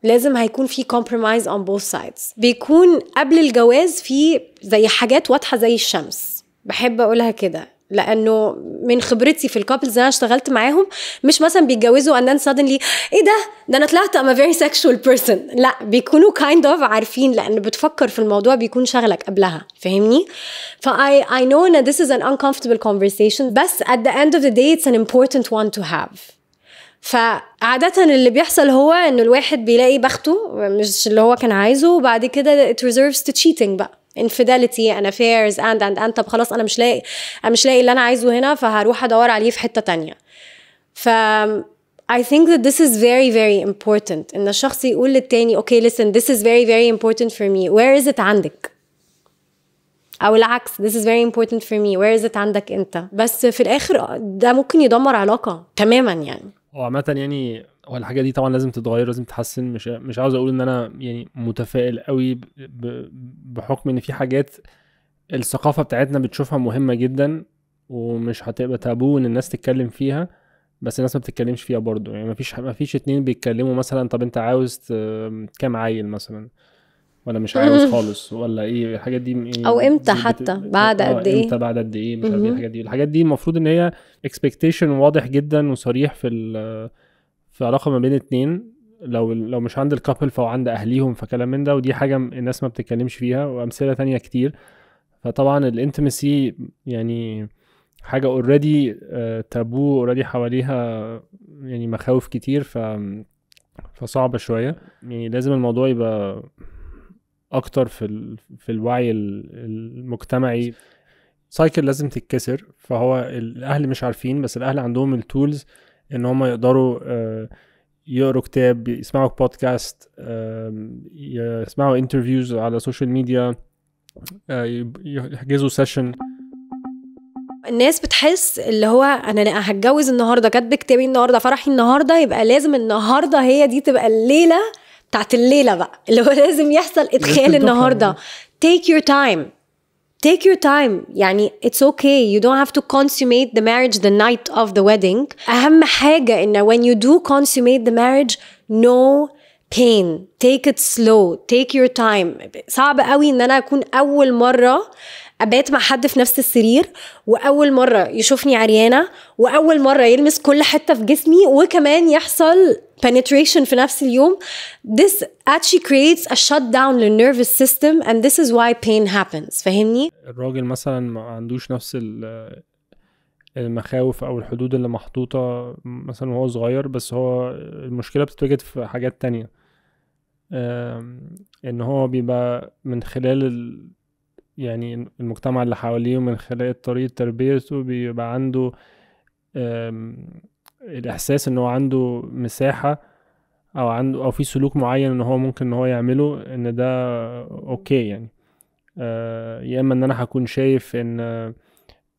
لازم هيكون في compromise on both sides بيكون قبل الجواز في زي حاجات واضحة زي الشمس بحب أقولها كده لانه من خبرتي في الكابلز اللي انا اشتغلت معاهم مش مثلا بيتجوزوا ان سادنلي ايه ده ده انا طلعت ام فيري سكشوال بيرسون لا بيكونوا كايند kind اوف of عارفين لان بتفكر في الموضوع بيكون شغلك قبلها فاهمني فاي اي نو ان ذس از ان uncomfortable conversation بس at the end of the day it's an important one to have فعادة اللي بيحصل هو انه الواحد بيلاقي بخته مش اللي هو كان عايزه وبعد كده it reserves to cheating بقى انفيداليتي ان افيرز اند اند اند طب خلاص انا مش لاقي انا مش لاقي اللي انا عايزه هنا فهروح ادور عليه في حته تانية ف I think that this is very very important ان الشخص يقول للتاني okay listen this is very very important for me where is it عندك او العكس this is very important for me where is it عندك انت بس في الاخر ده ممكن يدمر علاقه تماما يعني هو عامة يعني هو الحاجة دي طبعا لازم تتغير لازم تتحسن مش مش عاوز اقول ان انا يعني متفائل قوي بحكم ان في حاجات الثقافة بتاعتنا بتشوفها مهمة جدا ومش هتبقى تابو ان الناس تتكلم فيها بس الناس ما بتتكلمش فيها برضو يعني مفيش مفيش اتنين بيتكلموا مثلا طب انت عاوز كام عيل مثلا ولا مش عاوز خالص ولا ايه الحاجات دي إيه او امتى حتى بعد آه، قد ايه امتى بعد قد ايه مش عارف ايه الحاجات دي الحاجات دي المفروض ان هي اكسبكتيشن واضح جدا وصريح في ال... في علاقه ما بين اتنين لو لو مش عند الكابل فهو عند اهليهم فكلام من ده ودي حاجه الناس ما بتتكلمش فيها وامثله تانية كتير فطبعا الانتمسي يعني حاجه اوريدي تابو اوريدي حواليها يعني مخاوف كتير ف فصعبه شويه يعني لازم الموضوع يبقى اكتر في ال... في الوعي المجتمعي سايكل لازم تتكسر فهو الاهل مش عارفين بس الاهل عندهم التولز ان هم يقدروا آه، يقروا كتاب يسمعوا بودكاست يسمعوا انترفيوز على السوشيال آه، ميديا يحجزوا سيشن الناس بتحس اللي هو انا هتجوز النهارده كاتبه كتابي النهارده فرحي النهارده يبقى لازم النهارده هي دي تبقى الليله بتاعت الليله بقى اللي هو لازم يحصل ادخال النهارده تيك يور تايم تيك يور تايم يعني اتس اوكي يو دونت هاف تو كونسيميت ذا مارج ذا نايت اوف ذا ويدنج اهم حاجه ان وين يو دو كونسيميت ذا مارج نو pain take it slow take your time صعب قوي ان انا اكون اول مره ابات مع حد في نفس السرير واول مره يشوفني عريانه واول مره يلمس كل حته في جسمي وكمان يحصل penetration في نفس اليوم this actually creates a shutdown للnervous system and this is why pain happens فاهمني الراجل مثلا ما عندوش نفس المخاوف او الحدود اللي محطوطه مثلا وهو صغير بس هو المشكله بتتوجد في حاجات تانية ان هو بيبقى من خلال ال يعني المجتمع اللي حواليه ومن خلال طريقه تربيته بيبقى عنده الاحساس ان هو عنده مساحه او عنده او في سلوك معين ان هو ممكن ان هو يعمله ان ده اوكي يعني آه يا اما ان انا هكون شايف ان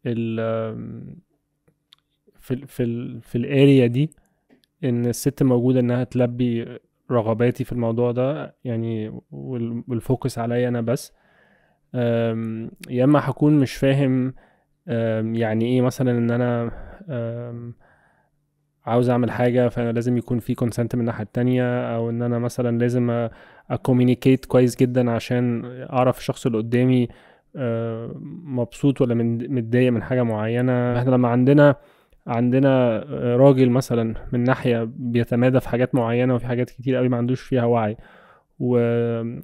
ال في ال في ال في الاريا دي ان الست موجوده انها تلبي رغباتي في الموضوع ده يعني والفوكس عليا انا بس يا اما هكون مش فاهم يعني ايه مثلا ان انا عاوز اعمل حاجه فانا لازم يكون في كونسنت من الناحيه التانية او ان انا مثلا لازم اكومينيكيت كويس جدا عشان اعرف الشخص اللي قدامي آه، مبسوط ولا متضايق من حاجه معينه احنا لما عندنا عندنا آه، راجل مثلا من ناحيه بيتمادى في حاجات معينه وفي حاجات كتير قوي ما عندوش فيها وعي و...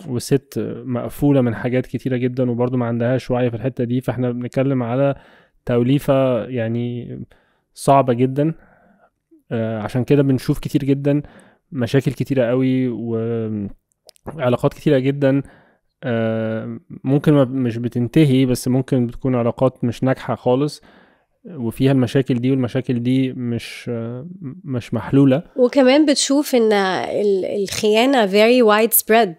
وست مقفوله من حاجات كتيره جدا وبرده ما عندهاش وعي في الحته دي فاحنا بنتكلم على توليفه يعني صعبه جدا آه، عشان كده بنشوف كتير جدا مشاكل كتيرة قوي وعلاقات كتيرة جدا آه، ممكن مش بتنتهي بس ممكن بتكون علاقات مش ناجحة خالص وفيها المشاكل دي والمشاكل دي مش مش محلولة وكمان بتشوف ان الخيانة very widespread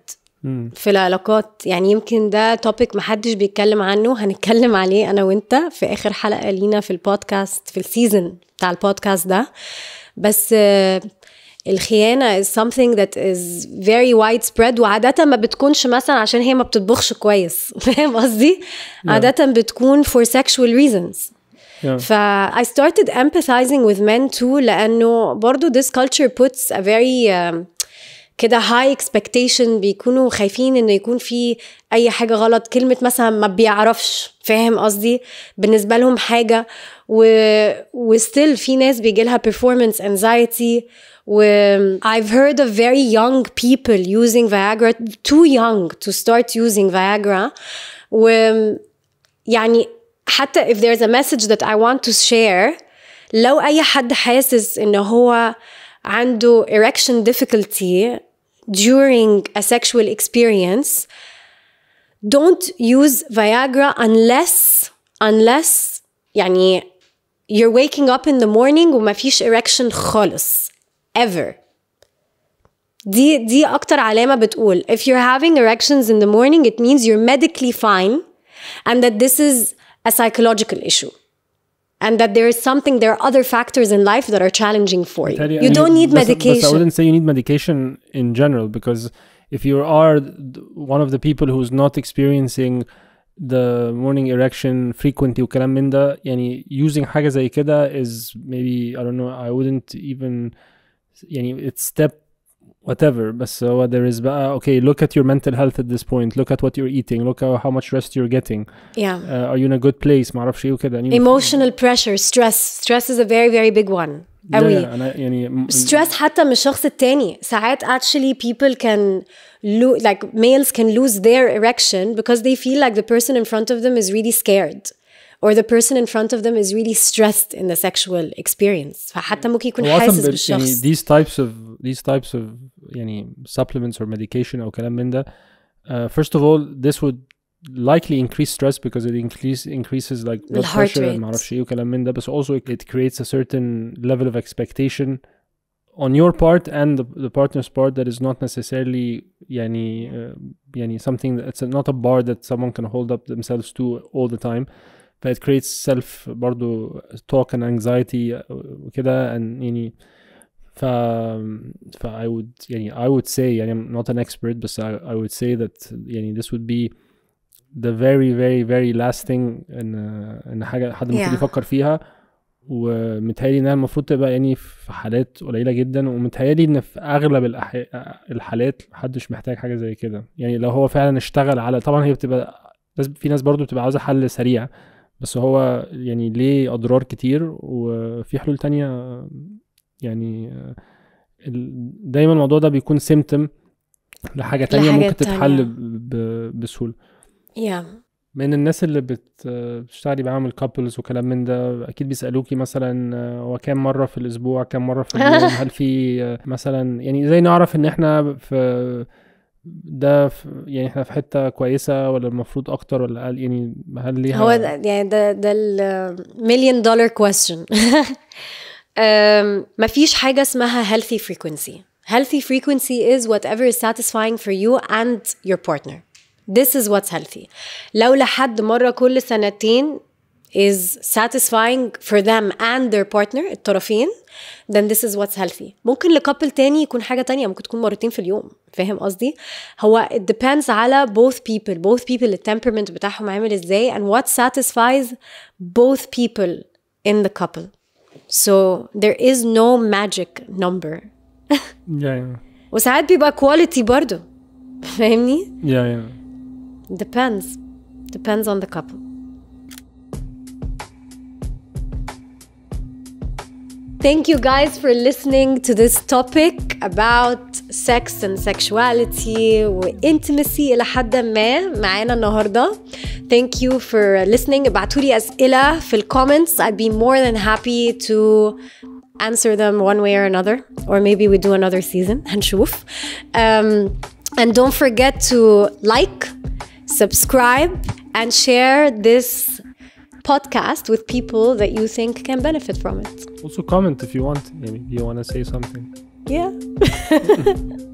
في العلاقات يعني يمكن ده توبيك محدش بيتكلم عنه هنتكلم عليه انا وانت في اخر حلقة لينا في البودكاست في السيزون بتاع البودكاست ده بس الخيانة is something that is very widespread وعادة ما بتكونش مثلا عشان هي ما بتطبخش كويس فاهم قصدي؟ عادة بتكون for sexual reasons yeah. ف I started empathizing with men too لأنه برضو this culture puts a very كده هاي اكسبكتيشن بيكونوا خايفين انه يكون في اي حاجه غلط كلمه مثلا ما بيعرفش فاهم قصدي بالنسبه لهم حاجه و وستيل في ناس بيجي لها performance anxiety و I've heard of very young people using Viagra too young to start using Viagra و يعني حتى if there's a message that I want to share لو اي حد حاسس ان هو عنده erection difficulty during a sexual experience don't use Viagra unless unless يعني you're waking up in the morning وما فيش erection خالص ever دي دي اكتر علامة بتقول if you're having erections in the morning it means you're medically fine and that this is a psychological issue and that there is something there are other factors in life that are challenging for you you, don't need medication i wouldn't say you need medication in general because if you are one of the people who's not experiencing the morning erection frequently, using حاجة is maybe I don't know I wouldn't even يعني it's step whatever بس هو uh, there is بقى uh, okay look at your mental health at this point look at what you're eating look at how much rest you're getting yeah uh, are you in a good place ما اعرفش ايه وكده emotional pressure stress stress is a very very big one قوي yeah, yeah. أنا يعني stress حتى من الشخص التاني ساعات actually people can lo- like males can lose their erection because they feel like the person in front of them is really scared or the person in front of them is really stressed in the sexual experience فحتى ممكن يكون حاسس بالشخص يعني these types of these types of يعني supplements or medication او كلام من ده uh, first of all this would likely increase stress because it increase, increases like blood pressure and معرفش ايه وكلام من ده but also it creates a certain level of expectation on your part and the, the partner's part that is not necessarily yani, uh, yani something that's not a bar that someone can hold up themselves to all the time but it creates self برضو talk and anxiety uh, وكده and يعني ف ف I would يعني I would say يعني I'm not an expert بس I, I would say that يعني this would be the very very very last thing ان ان حاجه حد ممكن yeah. يفكر فيها ومتهيألي انها المفروض تبقى يعني في حالات قليله جدا ومتهيألي ان في اغلب الأح... الحالات محدش محتاج حاجه زي كده يعني لو هو فعلا اشتغل على طبعا هي بتبقى في ناس برضو بتبقى عاوزه حل سريع بس هو يعني ليه اضرار كتير وفي حلول تانية يعني دايما الموضوع ده بيكون سيمتم لحاجة تانية لحاجة ممكن تانية. تتحل بسهولة yeah. من الناس اللي بتشتغلي بعمل كابلز وكلام من ده اكيد بيسالوكي مثلا آه، هو كام مره في الاسبوع كام مره في اليوم هل في آه، مثلا يعني ازاي نعرف ان احنا في ده في يعني احنا في حته كويسه ولا المفروض اكتر ولا اقل يعني هل ليها هو ده يعني ده ده المليون دولار كويستشن ما فيش حاجة اسمها healthy frequency healthy frequency is whatever is satisfying for you and your partner this is what's healthy لو لحد مرة كل سنتين is satisfying for them and their partner الطرفين then this is what's healthy ممكن لكابل تاني يكون حاجة تانية ممكن تكون مرتين في اليوم فاهم قصدي هو it depends على both people both people the temperament بتاعهم عامل ازاي and what satisfies both people in the couple so there is no magic number. yeah, وساعات بيبقى quality برضه فاهمني؟ yeah yeah depends depends on the couple Thank you guys for listening to this topic about sex and sexuality intimacy إلى حد ما معانا النهارده. Thank you for listening. ابعتوا لي أسئلة في comments. I'd be more than happy to answer them one way or another or maybe we do another season هنشوف. Um, and don't forget to like, subscribe and share this podcast with people that you think can benefit from it. Also, comment if you want. Maybe you want to say something. Yeah.